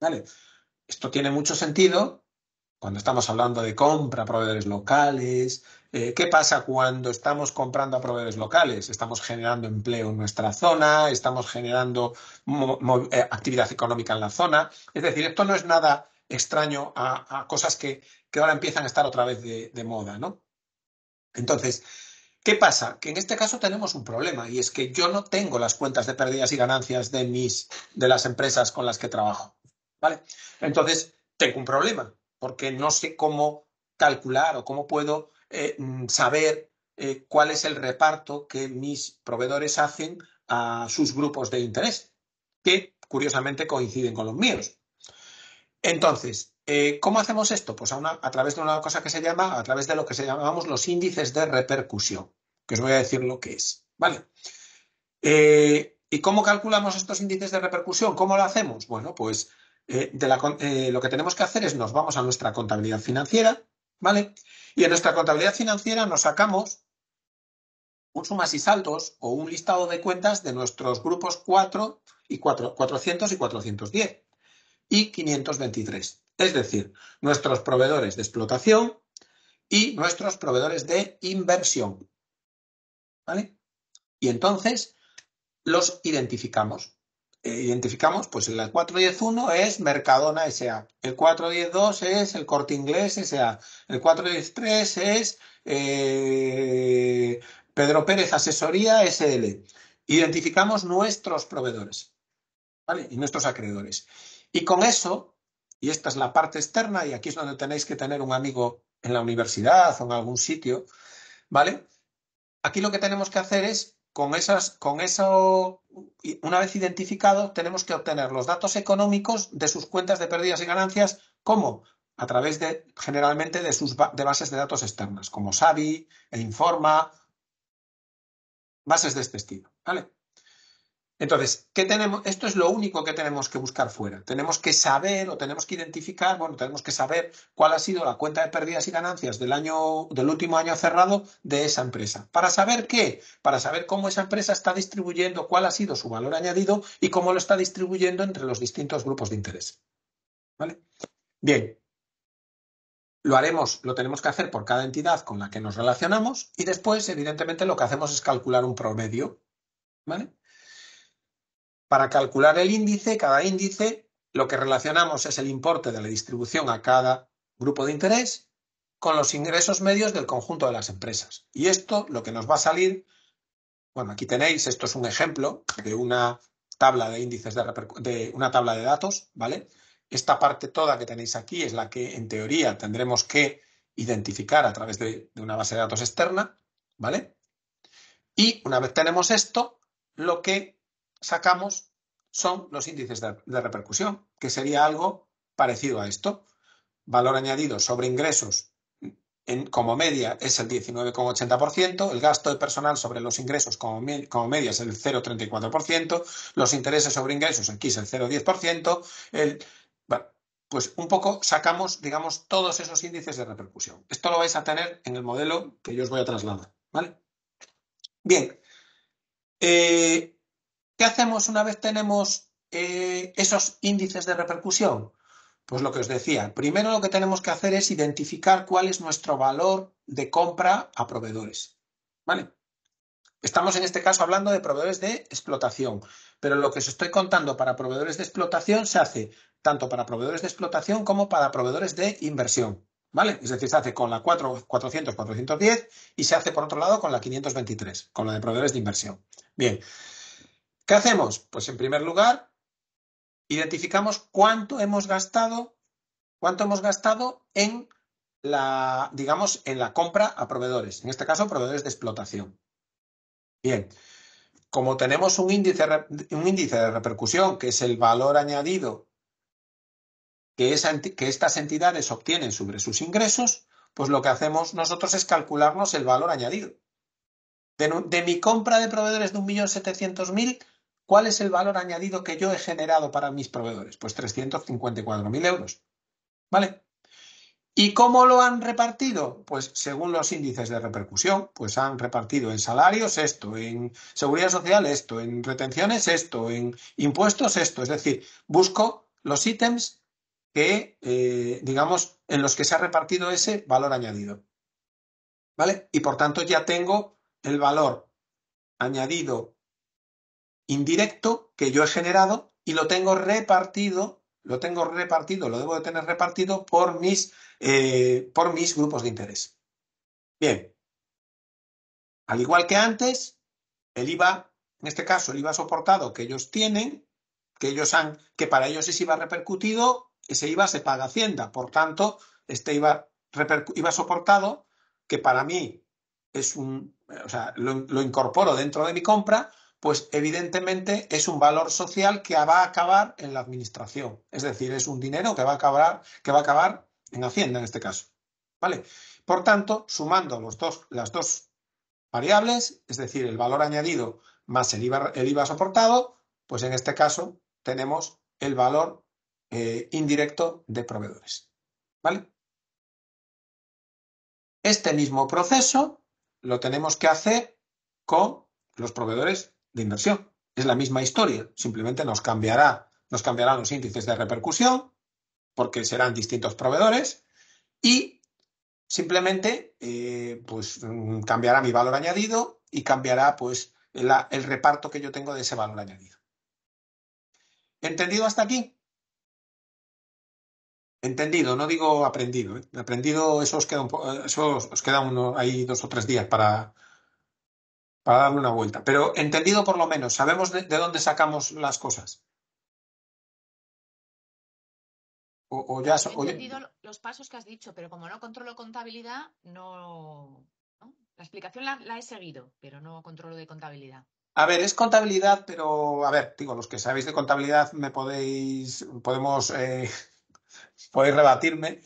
Speaker 2: ¿Vale? Esto tiene mucho sentido cuando estamos hablando de compra a proveedores locales. Eh, ¿Qué pasa cuando estamos comprando a proveedores locales? Estamos generando empleo en nuestra zona, estamos generando eh, actividad económica en la zona. Es decir, esto no es nada extraño a, cosas que, ahora empiezan a estar otra vez de, de moda, ¿no? Entonces, ¿Qué pasa? Que en este caso tenemos un problema y es que yo no tengo las cuentas de pérdidas y ganancias de, mis, de las empresas con las que trabajo. ¿vale? Entonces, tengo un problema porque no sé cómo calcular o cómo puedo eh, mm, saber eh, cuál es el reparto que mis proveedores hacen a sus grupos de interés, que curiosamente coinciden con los míos. Entonces, eh, ¿Cómo hacemos esto? Pues a, través de una cosa que se llama, a través de lo que se llamamos los índices de repercusión, que os voy a decir lo que es. ¿Vale? Eh, ¿Y cómo calculamos estos índices de repercusión? ¿Cómo lo hacemos? Bueno, pues eh, lo que tenemos que hacer es nos vamos a nuestra contabilidad financiera, ¿vale? Y en nuestra contabilidad financiera nos sacamos un sumas y saltos o un listado de cuentas de nuestros grupos 4 y 400 y 410 y 523 es decir, nuestros proveedores de explotación y nuestros proveedores de inversión. ¿Vale? Y entonces los identificamos. Eh, identificamos, pues el 410.1 es Mercadona S.A., el 410.2 es el Corte Inglés S.A., el 410.3 es eh, Pedro Pérez Asesoría S.L. Identificamos nuestros proveedores ¿vale? y nuestros acreedores. Y con eso y esta es la parte externa y aquí es donde tenéis que tener un amigo en la universidad o en algún sitio, ¿vale? Aquí lo que tenemos que hacer es, con, esas, con eso, una vez identificado, tenemos que obtener los datos económicos de sus cuentas de pérdidas y ganancias, ¿cómo? A través de, generalmente, de sus de bases de datos externas, como Savi, e Informa, bases de este estilo, ¿vale? Entonces, ¿qué tenemos? Esto es lo único que tenemos que buscar fuera. Tenemos que saber o tenemos que identificar, bueno, tenemos que saber cuál ha sido la cuenta de pérdidas y ganancias del año, del último año cerrado de esa empresa. ¿Para saber qué? Para saber cómo esa empresa está distribuyendo, cuál ha sido su valor añadido y cómo lo está distribuyendo entre los distintos grupos de interés. ¿Vale? Bien. Lo haremos, lo tenemos que hacer por cada entidad con la que nos relacionamos y después, evidentemente, lo que hacemos es calcular un promedio. ¿Vale? Para calcular el índice, cada índice, lo que relacionamos es el importe de la distribución a cada grupo de interés con los ingresos medios del conjunto de las empresas. Y esto lo que nos va a salir, bueno, aquí tenéis, esto es un ejemplo de una tabla de índices de, una tabla de datos, ¿vale? Esta parte toda que tenéis aquí es la que en teoría tendremos que identificar a través de, de una base de datos externa, ¿vale? Y una vez tenemos esto, lo que sacamos son los índices de, repercusión, que sería algo parecido a esto. Valor añadido sobre ingresos en, como media es el 19,80%, el gasto de personal sobre los ingresos como, como media es el 0,34%, los intereses sobre ingresos aquí es el 0,10%, el, bueno, pues un poco sacamos, digamos, todos esos índices de repercusión. Esto lo vais a tener en el modelo que yo os voy a trasladar, ¿vale? Bien, eh, ¿Qué hacemos una vez tenemos eh, esos índices de repercusión? Pues lo que os decía, primero lo que tenemos que hacer es identificar cuál es nuestro valor de compra a proveedores. ¿Vale? Estamos en este caso hablando de proveedores de explotación, pero lo que os estoy contando para proveedores de explotación se hace tanto para proveedores de explotación como para proveedores de inversión. ¿Vale? Es decir, se hace con la 4, 400, 410 y se hace por otro lado con la 523, con la de proveedores de inversión. Bien, ¿Qué hacemos? Pues en primer lugar, identificamos cuánto hemos gastado, cuánto hemos gastado en la, digamos, en la compra a proveedores, en este caso proveedores de explotación. Bien, como tenemos un índice, un índice de repercusión, que es el valor añadido que, estas entidades obtienen sobre sus ingresos, pues lo que hacemos nosotros es calcularnos el valor añadido. De, de mi compra de proveedores de 1.700.000, ¿Cuál es el valor añadido que yo he generado para mis proveedores? Pues 354.000 euros. ¿Vale? ¿Y cómo lo han repartido? Pues según los índices de repercusión, pues han repartido en salarios esto, en seguridad social esto, en retenciones esto, en impuestos esto. Es decir, busco los ítems que, eh, digamos, en los que se ha repartido ese valor añadido. ¿Vale? Y por tanto ya tengo el valor añadido indirecto que yo he generado y lo tengo repartido, lo tengo repartido, lo debo de tener repartido por mis, eh, por mis grupos de interés. Bien, al igual que antes, el IVA, en este caso el IVA soportado que ellos tienen, que ellos han, que para ellos es IVA repercutido, ese IVA se paga Hacienda. Por tanto, este IVA, IVA soportado, que para mí es un, o sea, lo incorporo dentro de mi compra, pues evidentemente es un valor social que va a acabar en la administración. Es decir, es un dinero que va a acabar, que va a acabar en Hacienda en este caso. ¿Vale? Por tanto, sumando los dos, las dos variables, es decir, el valor añadido más el IVA, soportado, pues en este caso tenemos el valor eh, indirecto de proveedores. ¿Vale? Este mismo proceso lo tenemos que hacer con los proveedores de inversión. Es la misma historia, simplemente nos cambiará, nos cambiarán los índices de repercusión, porque serán distintos proveedores, y simplemente eh, pues, mm, cambiará mi valor añadido y cambiará pues, el reparto que yo tengo de ese valor añadido. ¿Entendido hasta aquí? Entendido, no digo aprendido. ¿eh? Aprendido, eso os queda, eh, eso os uno, ahí dos o tres días para, para darle una vuelta. Pero entendido por lo menos, sabemos
Speaker 1: de, dónde sacamos las cosas.
Speaker 2: ya, He entendido
Speaker 5: los pasos que has dicho, pero como no controlo contabilidad, no. La explicación la, he seguido, pero no controlo de contabilidad.
Speaker 2: A ver, es contabilidad, pero a ver, digo, los que sabéis de contabilidad me podéis, podemos, eh, podéis rebatirme,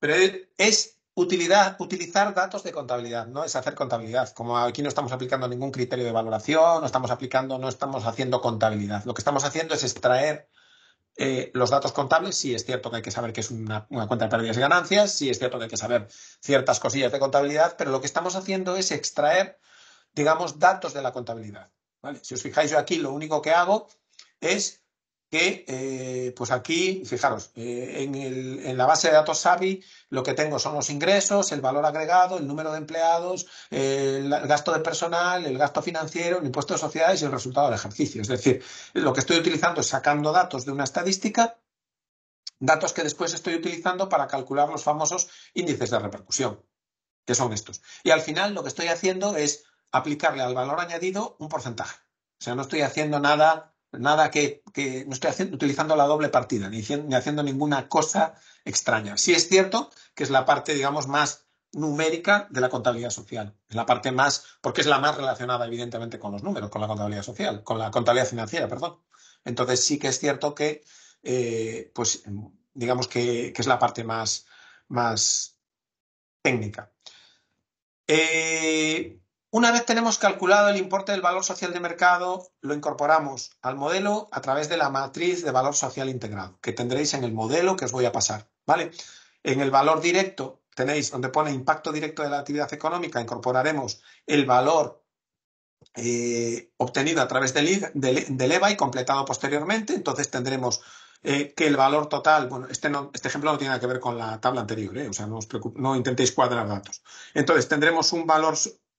Speaker 2: pero es Utilidad, utilizar datos de contabilidad, ¿no? Es hacer contabilidad. Como aquí no estamos aplicando ningún criterio de valoración, no estamos aplicando, no estamos haciendo contabilidad. Lo que estamos haciendo es extraer eh, los datos contables, sí es cierto que hay que saber que es una, cuenta de pérdidas y ganancias, sí es cierto que hay que saber ciertas cosillas de contabilidad, pero lo que estamos haciendo es extraer, digamos, datos de la contabilidad. ¿vale? Si os fijáis, yo aquí lo único que hago es que eh, pues aquí, fijaros, eh, en, el, en, la base de datos SABI lo que tengo son los ingresos, el valor agregado, el número de empleados, el, eh, el gasto de personal, el gasto financiero, el impuesto de sociedades y el resultado del ejercicio. Es decir, lo que estoy utilizando es sacando datos de una estadística, datos que después estoy utilizando para calcular los famosos índices de repercusión, que son estos. Y al final lo que estoy haciendo es aplicarle al valor añadido un porcentaje. O sea, no estoy haciendo nada Nada que, no estoy utilizando la doble partida, ni, haciendo ninguna cosa extraña. Sí es cierto que es la parte, digamos, más numérica de la contabilidad social. Es la parte más, porque es la más relacionada, evidentemente, con los números, con la contabilidad social, con la contabilidad financiera, perdón. Entonces sí que es cierto que, eh, pues, digamos que, es la parte más, más técnica. Eh, una vez tenemos calculado el importe del valor social de mercado, lo incorporamos al modelo a través de la matriz de valor social integrado, que tendréis en el modelo que os voy a pasar. ¿vale? En el valor directo tenéis donde pone impacto directo de la actividad económica, incorporaremos el valor eh, obtenido a través del, EVA e y completado posteriormente. Entonces tendremos eh, que el valor total, bueno, este, este ejemplo no tiene nada que ver con la tabla anterior, ¿eh? o sea, no, os no intentéis cuadrar datos. Entonces tendremos un valor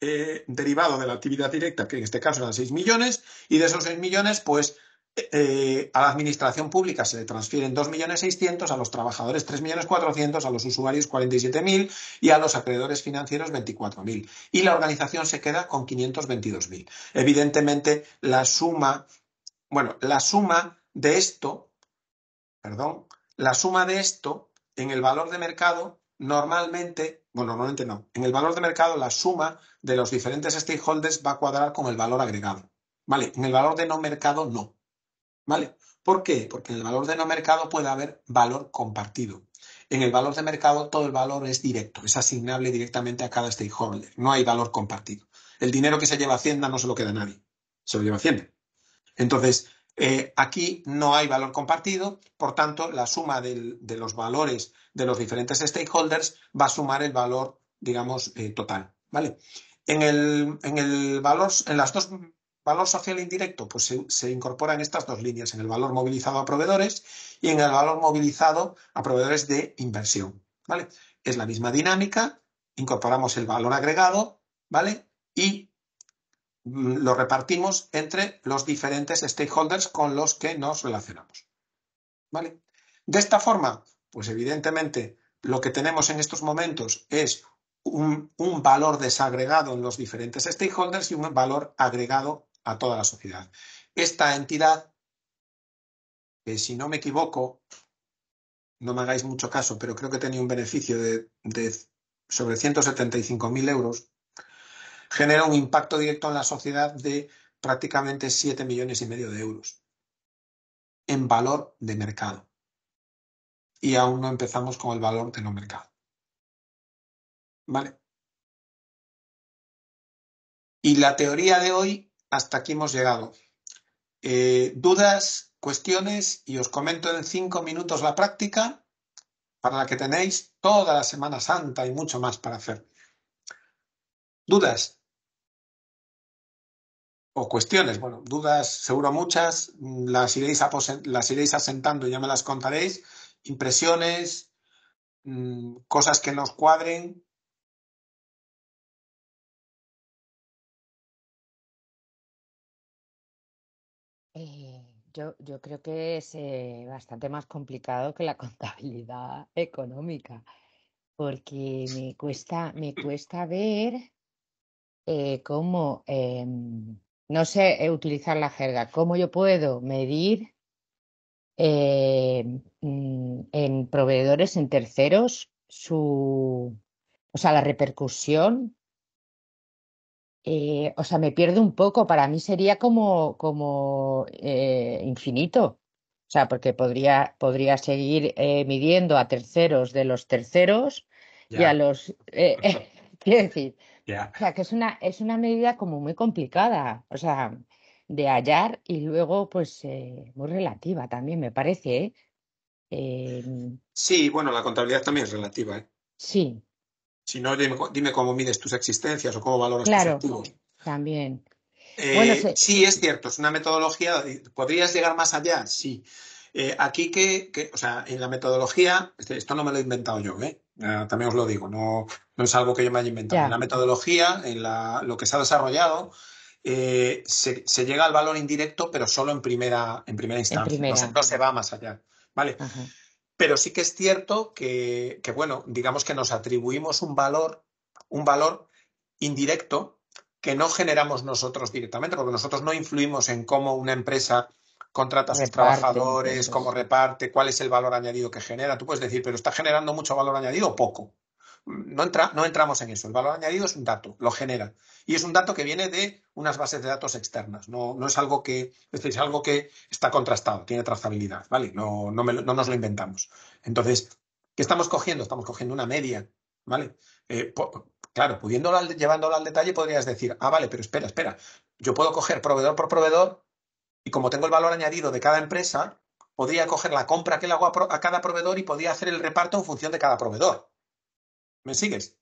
Speaker 2: eh, derivado de la actividad directa, que en este caso eran 6 millones, y de esos 6 millones, pues eh, a la administración pública se le transfieren 2.600.000, a los trabajadores 3.400.000, a los usuarios 47.000 y a los acreedores financieros 24.000. Y la organización se queda con 522.000. Evidentemente, la suma, bueno, la suma de esto, perdón, la suma de esto en el valor de mercado normalmente, bueno, normalmente no, en el valor de mercado la suma de los diferentes stakeholders va a cuadrar con el valor agregado. ¿Vale? En el valor de no mercado no. ¿Vale? ¿Por qué? Porque en el valor de no mercado puede haber valor compartido. En el valor de mercado todo el valor es directo, es asignable directamente a cada stakeholder. No hay valor compartido. El dinero que se lleva Hacienda no se lo queda a nadie, se lo lleva Hacienda. Entonces, eh, aquí no hay valor compartido, por tanto, la suma de los valores de los diferentes stakeholders va a sumar el valor, digamos, eh, total. ¿Vale? En el, valor, en las dos valor social indirecto, pues se, se, incorporan estas dos líneas, en el valor movilizado a proveedores y en el valor movilizado a proveedores de inversión. ¿Vale? Es la misma dinámica, incorporamos el valor agregado, ¿vale? Y mm, lo repartimos entre los diferentes stakeholders con los que nos relacionamos. ¿Vale? De esta forma, pues evidentemente lo que tenemos en estos momentos es un, valor desagregado en los diferentes stakeholders y un valor agregado a toda la sociedad. Esta entidad, que si no me equivoco, no me hagáis mucho caso, pero creo que tenía un beneficio de, de sobre 175.000 euros, genera un impacto directo en la sociedad de prácticamente 7 millones y medio de euros en valor de mercado. Y
Speaker 1: aún no empezamos con el valor de no mercado. ¿Vale?
Speaker 2: Y la teoría de hoy, hasta aquí hemos llegado. Eh, dudas, cuestiones y os comento en cinco minutos la práctica para la que tenéis toda la Semana Santa y mucho más para hacer. ¿Dudas? O cuestiones, bueno, dudas seguro muchas, las iréis, las iréis asentando, ya me las contaréis, impresiones, mm, cosas que nos cuadren,
Speaker 4: Yo, creo que es eh, bastante más complicado que la contabilidad económica, porque me cuesta, me cuesta ver eh, cómo, em, no sé eh, utilizar la jerga, cómo yo puedo medir mm, en proveedores, en terceros, su, o sea, la repercusión eh, o sea, me pierdo un poco. Para mí sería como, como eh, infinito. O sea, porque podría, podría seguir eh, midiendo a terceros de los terceros y a los. quiero decir. O sea, que es una, es una medida como muy complicada. O sea, de hallar y luego, pues, muy relativa también, me parece. Em,
Speaker 2: sí, bueno, la contabilidad también es relativa. ¿eh? Sí, si no, dime, cómo mides tus existencias o cómo valoras tus activos.
Speaker 4: También. Eh,
Speaker 2: sí, es cierto, es una metodología. ¿Podrías llegar más allá? Sí. Eh, aquí que, o sea, en la metodología, este, esto no me lo he inventado yo, ¿eh? Ah, también os lo digo, no, no, es algo que yo me haya inventado. En la metodología, en lo que se ha desarrollado, eh, se, llega al valor indirecto, pero solo en primera, en primera instancia. En primera. No, se, va más allá. ¿Vale? Pero sí que es cierto que, bueno, digamos que nos atribuimos un valor, un valor indirecto que no generamos nosotros directamente, porque nosotros no influimos en cómo una empresa contrata a sus trabajadores, cómo reparte, cuál es el valor añadido que genera. Tú puedes decir, pero está generando mucho valor añadido o poco no, entra, no entramos en eso. El valor añadido es un dato, lo genera. Y es un dato que viene de unas bases de datos externas. No, es algo que, es algo que está contrastado, tiene trazabilidad, ¿vale? No, nos lo inventamos. Entonces, ¿qué estamos cogiendo? Estamos cogiendo una media, ¿vale? Eh, claro, pudiéndola, llevándola al detalle, podrías decir, ah, vale, pero espera, espera. Yo puedo coger proveedor por proveedor y como tengo el valor añadido de cada empresa, podría coger la compra que le hago a cada proveedor y podría hacer el reparto en función de cada proveedor. ¿Me sigues?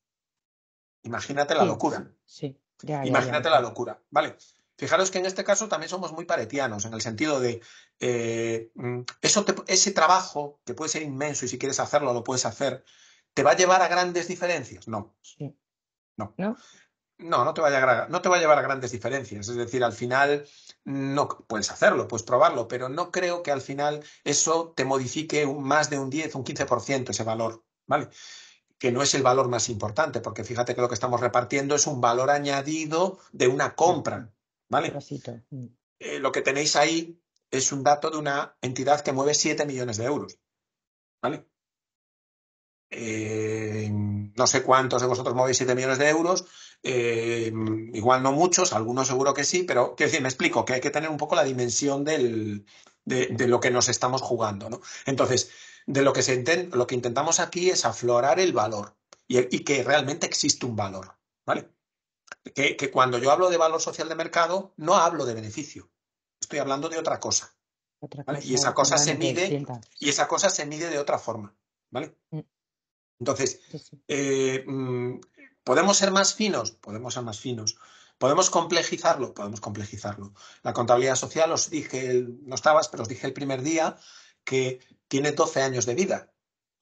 Speaker 2: Imagínate la locura.
Speaker 4: Sí, ya, Imagínate la locura.
Speaker 2: Vale. Fijaros que en este caso también somos muy paretianos, en el sentido de eh, mm, eso ese trabajo, que puede ser inmenso y si quieres hacerlo, lo puedes hacer, ¿te va a llevar a grandes diferencias? No. Sí. No. ¿No? No, no te, va a no te va a llevar a grandes diferencias. Es decir, al final no puedes hacerlo, puedes probarlo, pero no creo que al final eso te modifique más de un 10, un 15% ese valor. ¿Vale? que no es el valor más importante, porque fíjate que lo que estamos repartiendo es un valor añadido de una compra, ¿vale? Mm. Eh, lo que tenéis ahí es un dato de una entidad que mueve 7 millones de euros, ¿vale? Eh, no sé cuántos de vosotros movéis 7 millones de euros, eh, igual no muchos, algunos seguro que sí, pero quiero decir, me explico, que hay que tener un poco la dimensión del, de, de, lo que nos estamos jugando, ¿no? Entonces, de lo que, se lo que intentamos aquí es aflorar el valor y, que realmente existe un valor, ¿vale? Que, cuando yo hablo de valor social de mercado, no hablo de beneficio, estoy hablando de otra cosa.
Speaker 1: y esa cosa se mide
Speaker 2: y esa cosa se mide de otra forma, ¿vale? Mm. Entonces, eh, mm, ¿podemos ser más finos? Podemos ser más finos. ¿Podemos complejizarlo? Podemos complejizarlo. La contabilidad social, os dije, no estabas, pero os dije el primer día que tiene 12 años de vida.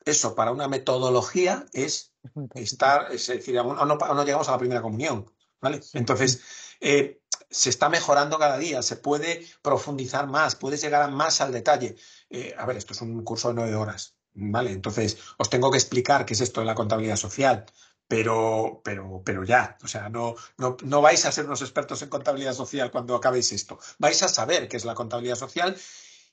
Speaker 2: Eso para una metodología es estar, es decir, aún no, llegamos a la primera comunión. ¿vale? Entonces, eh, se está mejorando cada día, se puede profundizar más, puedes llegar más al detalle. Eh, a ver, esto es un curso de nueve horas, ¿vale? Entonces, os tengo que explicar qué es esto de la contabilidad social, pero, pero, pero ya, o sea, no, no, no vais a ser unos expertos en contabilidad social cuando acabéis esto. Vais a saber qué es la contabilidad social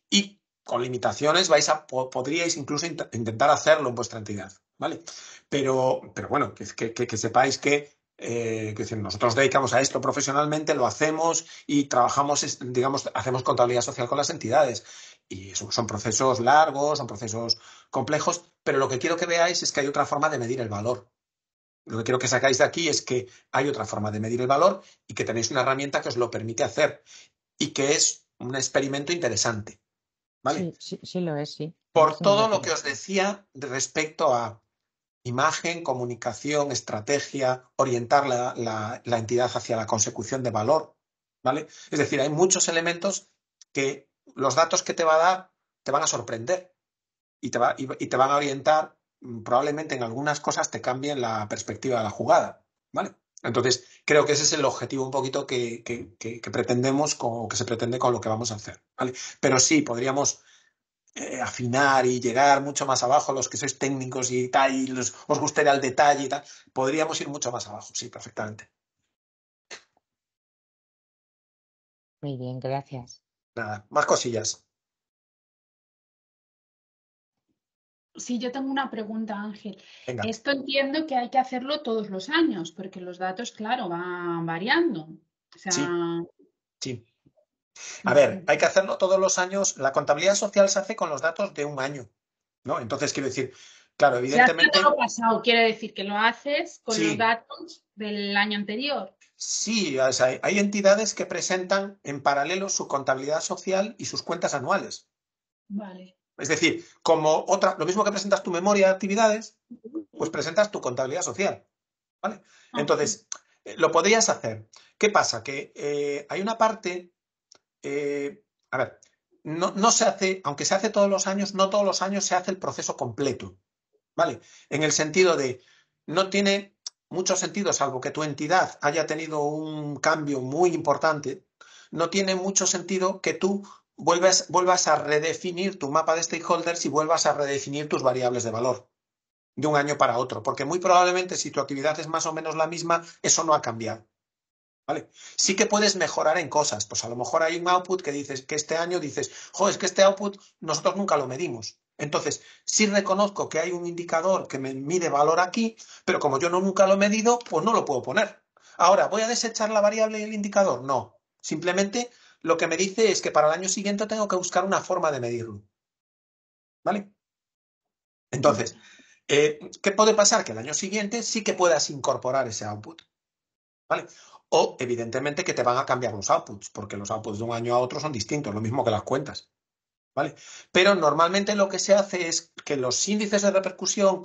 Speaker 2: y con limitaciones vais a, podríais incluso intentar hacerlo en vuestra entidad, ¿vale? Pero, pero bueno, que, sepáis que eh, nosotros dedicamos a esto profesionalmente, lo hacemos y trabajamos, digamos, hacemos contabilidad social con las entidades. Y son, son procesos largos, son procesos complejos, pero lo que quiero que veáis es que hay otra forma de medir el valor. Lo que quiero que sacáis de aquí es que hay otra forma de medir el valor y que tenéis una herramienta que os lo permite hacer y que es un experimento interesante.
Speaker 4: Sí, lo es, sí.
Speaker 2: Por todo lo que os decía respecto a imagen, comunicación, estrategia, orientar la, entidad hacia la consecución de valor, ¿vale? Es decir, hay muchos elementos que los datos que te va a dar te van a sorprender y te, y te van a orientar, mm, probablemente en algunas cosas te cambien la perspectiva de la jugada, ¿vale? Entonces, creo que ese es el objetivo un poquito que, pretendemos o que se pretende con lo que vamos a hacer. ¿vale? Pero sí, podríamos eh, afinar y llegar mucho más abajo, los que sois técnicos y tal, y os gustaría el detalle y tal, podríamos ir mucho más abajo, sí, perfectamente.
Speaker 4: Muy bien, gracias.
Speaker 2: Nada, más cosillas.
Speaker 5: Sí, yo tengo una pregunta, Ángel. Esto entiendo que hay que hacerlo todos los años, porque los datos, claro, van variando. sí.
Speaker 2: sí. A ver, hay que hacerlo todos los años. La contabilidad social se hace con los datos de un año, ¿no? Entonces, quiero decir, claro, evidentemente... Ya
Speaker 5: pasado, quiere decir que lo haces con los datos del año anterior.
Speaker 2: Sí, hay entidades que presentan en paralelo su contabilidad social y sus cuentas anuales. Vale. Es decir, como otra, lo mismo que presentas tu memoria de actividades, pues presentas tu contabilidad social. ¿vale? Ah, Entonces, eh, lo podrías hacer. ¿Qué pasa? Que eh, hay una parte, eh, a ver, no, no, se hace, aunque se hace todos los años, no todos los años se hace el proceso completo, ¿vale? En el sentido de, no tiene mucho sentido, salvo que tu entidad haya tenido un cambio muy importante, no tiene mucho sentido que tú vuelvas a redefinir tu mapa de stakeholders y vuelvas a redefinir tus variables de valor de un año para otro, porque muy probablemente si tu actividad es más o menos la misma, eso no ha cambiado. ¿Vale? Sí que puedes mejorar en cosas, pues a lo mejor hay un output que dices que este año dices, joder, es que este output nosotros nunca lo medimos. Entonces, sí reconozco que hay un indicador que me mide valor aquí, pero como yo no nunca lo he medido, pues no lo puedo poner. Ahora, ¿voy a desechar la variable y el indicador? No. Simplemente lo que me dice es que para el año siguiente tengo que buscar una forma de medirlo. ¿Vale? Entonces, eh, ¿qué puede pasar? Que el año siguiente sí que puedas incorporar ese output. ¿Vale? O, evidentemente, que te van a cambiar los outputs, porque los outputs de un año a otro son distintos, lo mismo que las cuentas. ¿Vale? Pero normalmente lo que se hace es que los índices de repercusión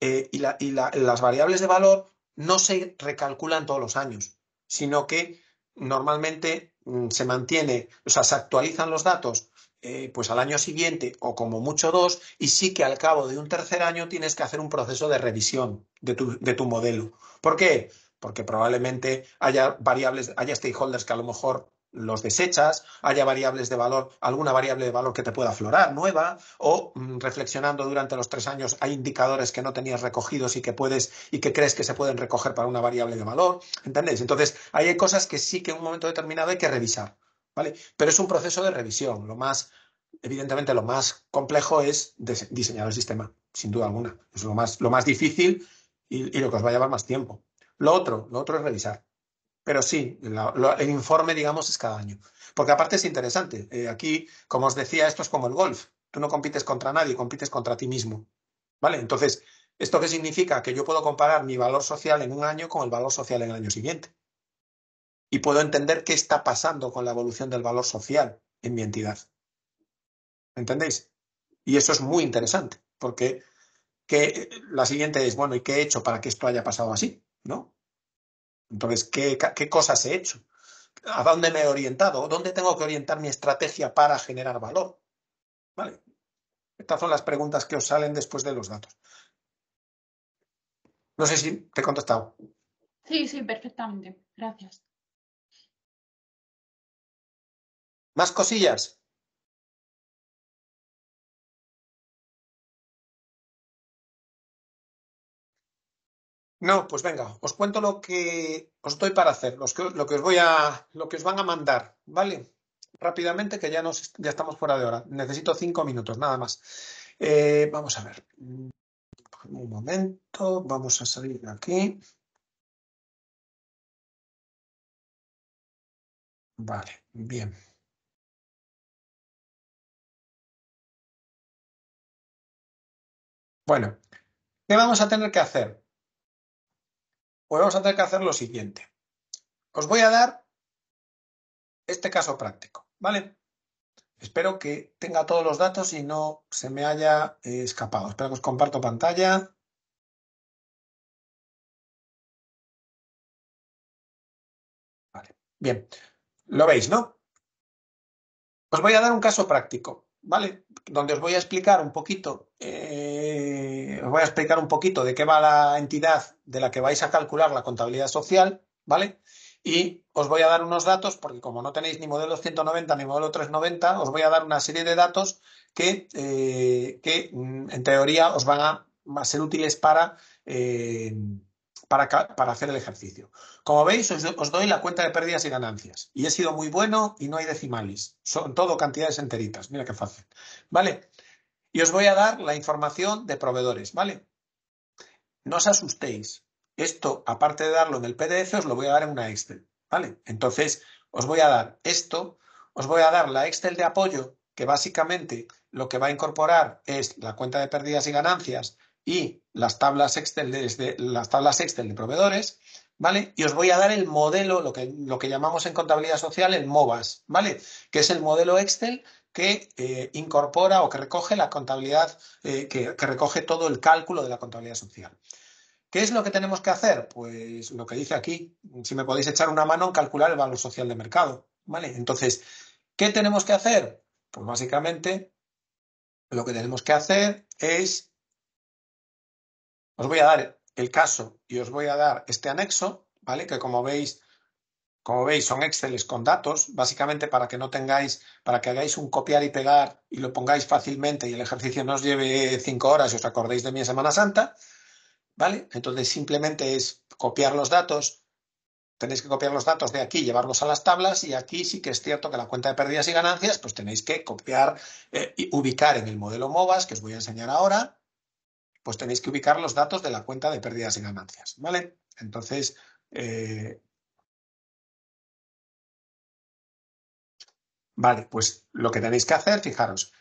Speaker 2: eh, y, las variables de valor no se recalculan todos los años, sino que normalmente Mm, se mantiene, o sea, se actualizan los datos eh, pues al año siguiente o como mucho dos, y sí que al cabo de un tercer año tienes que hacer un proceso de revisión de tu, de tu modelo. ¿Por qué? Porque probablemente haya variables, haya stakeholders que a lo mejor los desechas, haya variables de valor, alguna variable de valor que te pueda aflorar nueva, o mm, reflexionando durante los tres años, hay indicadores que no tenías recogidos y que puedes y que crees que se pueden recoger para una variable de valor. ¿Entendéis? Entonces, hay cosas que sí que en un momento determinado hay que revisar, ¿vale? Pero es un proceso de revisión. Lo más, evidentemente, lo más complejo es diseñar el sistema, sin duda alguna. Es lo más, lo más difícil y, y lo que os va a llevar más tiempo. Lo otro, lo otro es revisar. Pero sí, el informe, digamos, es cada año. Porque aparte es interesante. Eh, aquí, como os decía, esto es como el golf. Tú no compites contra nadie, compites contra ti mismo. ¿Vale? Entonces, ¿esto qué significa? Que yo puedo comparar mi valor social en un año con el valor social en el año siguiente. Y puedo entender qué está pasando con la evolución del valor social en mi entidad. ¿Entendéis? Y eso es muy interesante, porque la siguiente es, bueno, ¿y qué he hecho para que esto haya pasado así? ¿No? Entonces, ¿qué, cosas he hecho? ¿A dónde me he orientado? ¿Dónde tengo que orientar mi estrategia para generar valor? ¿Vale? Estas son las preguntas que os salen después de los datos. No sé si te he contestado.
Speaker 5: Sí, sí,
Speaker 1: perfectamente. Gracias. ¿Más cosillas?
Speaker 2: No, pues venga, os cuento lo que os doy para hacer, lo que os voy a, lo que os van a mandar, ¿vale? Rápidamente, que ya, nos, ya estamos fuera de hora. Necesito cinco minutos, nada más. Eh, vamos a ver. Un momento, vamos a salir de aquí.
Speaker 1: Vale, bien.
Speaker 2: Bueno, ¿qué vamos a tener que hacer? pues vamos a tener que hacer lo siguiente. Os voy a dar este caso práctico, ¿vale? Espero que tenga todos los datos y no se me haya eh, escapado. Espero que os comparto
Speaker 1: pantalla.
Speaker 2: Vale, bien. Lo veis, ¿no? Os voy a dar un caso práctico. ¿vale? Donde os voy a explicar un poquito, eh, os voy a explicar un poquito de qué va la entidad de la que vais a calcular la contabilidad social, ¿vale? Y os voy a dar unos datos, porque como no tenéis ni modelo 190 ni modelo 390, os voy a dar una serie de datos que, eh, que mm, en teoría os van a, ser útiles para, eh, para, hacer el ejercicio. Como veis, os, doy la cuenta de pérdidas y ganancias. Y he sido muy bueno y no hay decimales. Son todo cantidades enteritas. Mira qué fácil. ¿Vale? Y os voy a dar la información de proveedores. ¿Vale? No os asustéis. Esto, aparte de darlo en el PDF, os lo voy a dar en una Excel. ¿Vale? Entonces, os voy a dar esto. Os voy a dar la Excel de apoyo, que básicamente lo que va a incorporar es la cuenta de pérdidas y ganancias, y las tablas Excel de, las tablas Excel de proveedores, ¿vale? Y os voy a dar el modelo, lo que, lo que llamamos en contabilidad social el MOVAS, ¿vale? Que es el modelo Excel que eh, incorpora o que recoge la contabilidad, eh, que, que recoge todo el cálculo de la contabilidad social. ¿Qué es lo que tenemos que hacer? Pues lo que dice aquí, si me podéis echar una mano en calcular el valor social de mercado. ¿Vale? Entonces, ¿qué tenemos que hacer? Pues básicamente lo que tenemos que hacer es os voy a dar el caso y os voy a dar este anexo, ¿vale? Que como veis, como veis, son Exceles con datos, básicamente para que no tengáis, para que hagáis un copiar y pegar y lo pongáis fácilmente y el ejercicio no os lleve cinco horas y os acordéis de mi Semana Santa, ¿vale? Entonces simplemente es copiar los datos, tenéis que copiar los datos de aquí, llevarlos a las tablas y aquí sí que es cierto que la cuenta de pérdidas y ganancias, pues tenéis que copiar eh, y ubicar en el modelo MOVAS que os voy a enseñar ahora, pues tenéis que ubicar los datos de la cuenta de pérdidas y ganancias, ¿vale? Entonces, eh, vale, pues lo que tenéis que hacer, fijaros,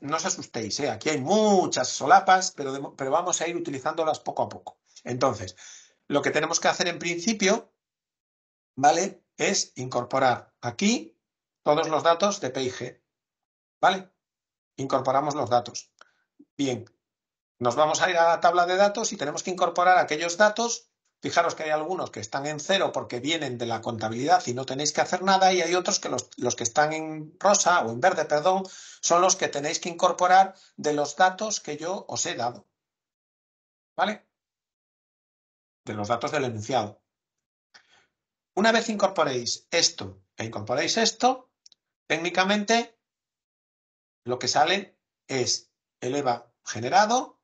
Speaker 2: no os asustéis, ¿eh? aquí hay muchas solapas, pero, pero vamos a ir utilizándolas poco a poco. Entonces, lo que tenemos que hacer en principio, ¿vale? Es incorporar aquí todos los datos de PIG, ¿vale? Incorporamos los datos. Bien, nos vamos a ir a la tabla de datos y tenemos que incorporar aquellos datos. Fijaros que hay algunos que están en cero porque vienen de la contabilidad y no tenéis que hacer nada y hay otros que los, los que están en rosa o en verde, perdón, son los que tenéis que incorporar de los datos que yo os he dado. ¿Vale? De los datos del enunciado. Una vez incorporéis esto e incorporéis esto, técnicamente lo que sale es el EVA generado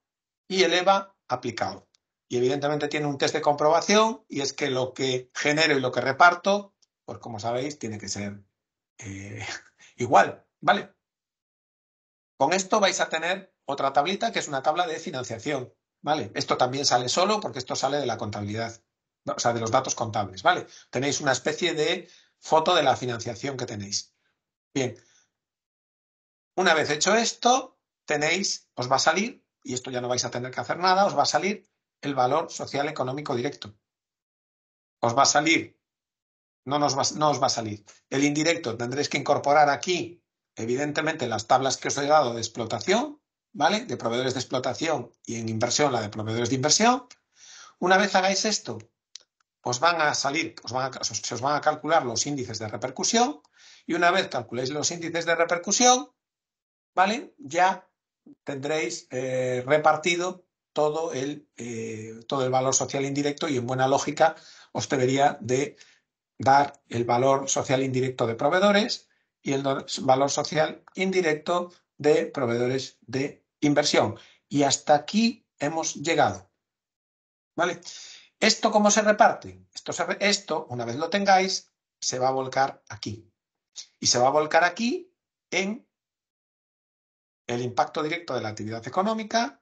Speaker 2: y el EVA aplicado. Y evidentemente tiene un test de comprobación y es que lo que genero y lo que reparto, pues como sabéis, tiene que ser eh, igual, ¿vale? Con esto vais a tener otra tablita que es una tabla de financiación, ¿vale? Esto también sale solo porque esto sale de la contabilidad, o sea, de los datos contables, ¿vale? Tenéis una especie de foto de la financiación que tenéis. Bien, una vez hecho esto, tenéis, os va a salir y esto ya no vais a tener que hacer nada, os va a salir el valor social económico directo. Os va a salir, no, nos no os va a salir. El indirecto tendréis que incorporar aquí, evidentemente, las tablas que os he dado de explotación, ¿vale? De proveedores de explotación y en inversión la de proveedores de inversión. Una vez hagáis esto, os van a salir, os van a, se os van a calcular los índices de repercusión y una vez calculéis los índices de repercusión, ¿vale? Ya tendréis eh, repartido todo el, eh, todo el valor social indirecto y en buena lógica os debería de dar el valor social indirecto de proveedores y el valor social indirecto de proveedores de inversión. Y hasta aquí hemos llegado. ¿Vale? ¿Esto cómo se reparte? Esto, esto, una vez lo tengáis, se va a volcar aquí. Y se va a volcar aquí en el impacto directo de la actividad económica,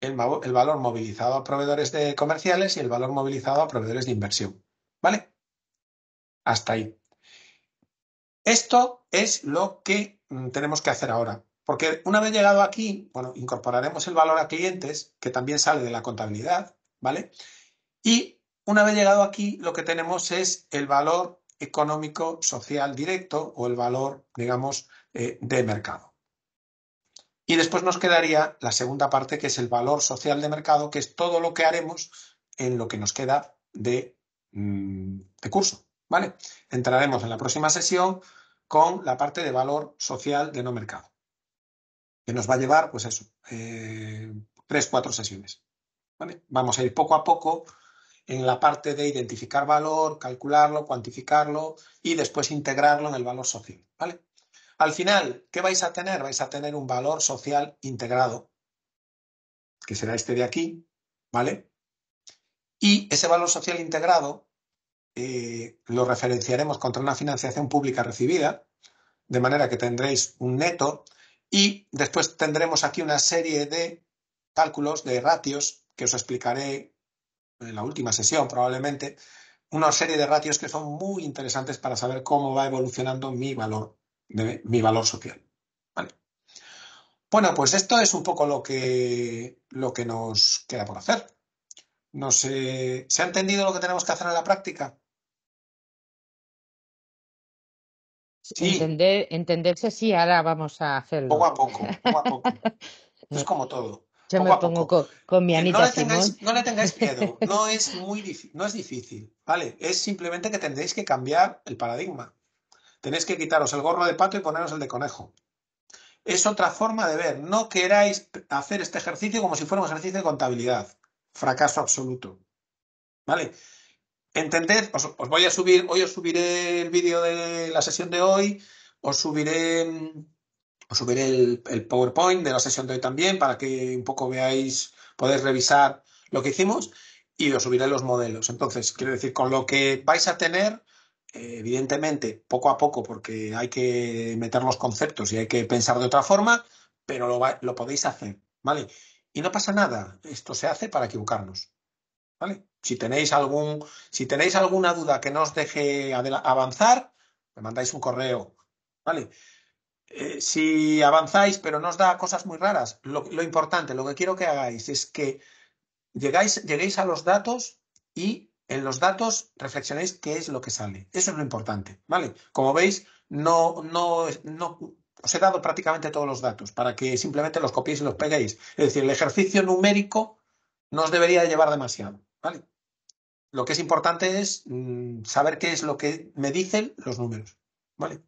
Speaker 2: el, valor movilizado a proveedores de comerciales y el valor movilizado a proveedores de inversión. ¿Vale? Hasta ahí. Esto es lo que mm, tenemos que hacer ahora. Porque una vez llegado aquí, bueno, incorporaremos el valor a clientes, que también sale de la contabilidad, ¿vale? Y una vez llegado aquí, lo que tenemos es el valor económico, social, directo o el valor, digamos, eh, de mercado. Y después nos quedaría la segunda parte, que es el valor social de mercado, que es todo lo que haremos en lo que nos queda de, mm, curso. ¿Vale? Entraremos en la próxima sesión con la parte de valor social de no mercado, que nos va a llevar, pues eso, eh, tres, cuatro sesiones. Vamos a ir poco a poco en la parte de identificar valor, calcularlo, cuantificarlo y después integrarlo en el valor social. ¿Vale? Al final, ¿qué vais a tener? Vais a tener un valor social integrado, que será este de aquí, ¿vale? Y ese valor social integrado eh, lo referenciaremos contra una financiación pública recibida, de manera que tendréis un neto y después tendremos aquí una serie de cálculos, de ratios, que os explicaré en la última sesión probablemente, una serie de ratios que son muy interesantes para saber cómo va evolucionando mi valor de mi valor social. Vale. Bueno, pues esto es un poco lo que, lo que nos queda por hacer. No ¿se ha entendido lo que tenemos que hacer en la práctica? Sí.
Speaker 4: entenderse sí, ahora vamos a hacerlo. Poco a poco, poco poco.
Speaker 2: es como todo.
Speaker 4: pongo con, mi eh, Anita no le, tengáis, no
Speaker 2: le tengáis miedo, no es, muy, no es difícil, ¿vale? Es simplemente que tendréis que cambiar el paradigma. Tenéis que quitaros el gorro de pato y poneros el de conejo. Es otra forma de ver. No queráis hacer este ejercicio como si fuera un ejercicio de contabilidad. Fracaso absoluto. ¿Vale? Entended, os, voy a subir, hoy os subiré el vídeo de la sesión de hoy, os subiré, os subiré el, el PowerPoint de la sesión de hoy también para que un poco veáis, podéis revisar lo que hicimos y os subiré los modelos. Entonces, quiero decir, con lo que vais a tener, evidentemente, poco a poco, porque hay que meter los conceptos y hay que pensar de otra forma, pero lo, podéis hacer, ¿vale? Y no pasa nada, esto se hace para equivocarnos, ¿vale? Si tenéis, algún, si tenéis alguna duda que nos deje avanzar, me mandáis un correo, ¿vale? Eh, si avanzáis, pero no os da cosas muy raras, lo, importante, lo que quiero que hagáis es que llegáis, lleguéis a los datos y en los datos reflexionéis qué es lo que sale. Eso es lo importante, ¿vale? Como veis, no, os he dado prácticamente todos los datos para que simplemente los copiéis y los peguéis. Es decir, el ejercicio numérico no os debería llevar demasiado, ¿vale? Lo que es importante es mm, saber qué es lo que me dicen los números, ¿vale?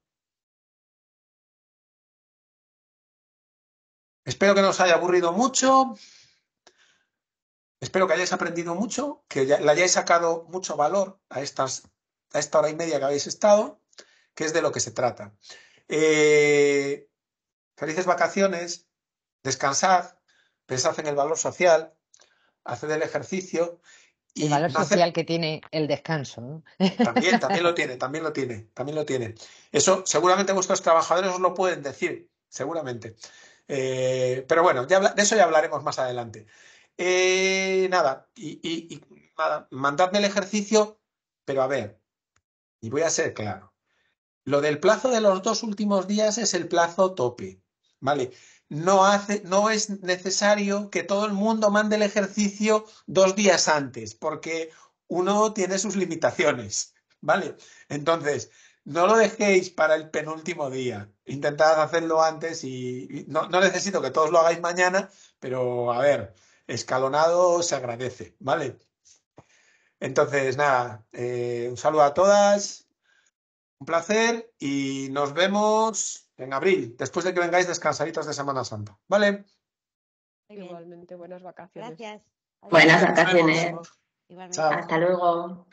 Speaker 1: Espero que no os haya aburrido mucho.
Speaker 2: Espero que hayáis aprendido mucho, que le hayáis sacado mucho valor a, estas, a esta hora y media que habéis estado, que es de lo que se trata. Eh, felices vacaciones, descansad, pensad en el valor social, haced el ejercicio. Y el valor social
Speaker 4: que tiene el descanso.
Speaker 2: También, también lo tiene, también lo tiene, también lo tiene. Eso seguramente vuestros trabajadores os lo pueden decir, seguramente. Eh, pero bueno, de eso ya hablaremos más adelante. Eh, nada, y, y, mandadme el ejercicio, pero a ver, y voy a ser claro. Lo del plazo de los dos últimos días es el plazo tope, ¿vale? No, hace, no es necesario que todo el mundo mande el ejercicio dos días antes, porque uno tiene sus limitaciones, ¿vale? Entonces, no lo dejéis para el penúltimo día. Intentad hacerlo antes y no necesito que todos lo hagáis mañana, pero a ver, escalonado se agradece, ¿vale? Entonces, nada, eh, un saludo a todas, un placer y nos vemos en abril, después de que vengáis descansaditos de Semana Santa, ¿vale?
Speaker 3: Igualmente, buenas vacaciones. Gracias.
Speaker 2: Buenas vacaciones. Hasta
Speaker 3: luego.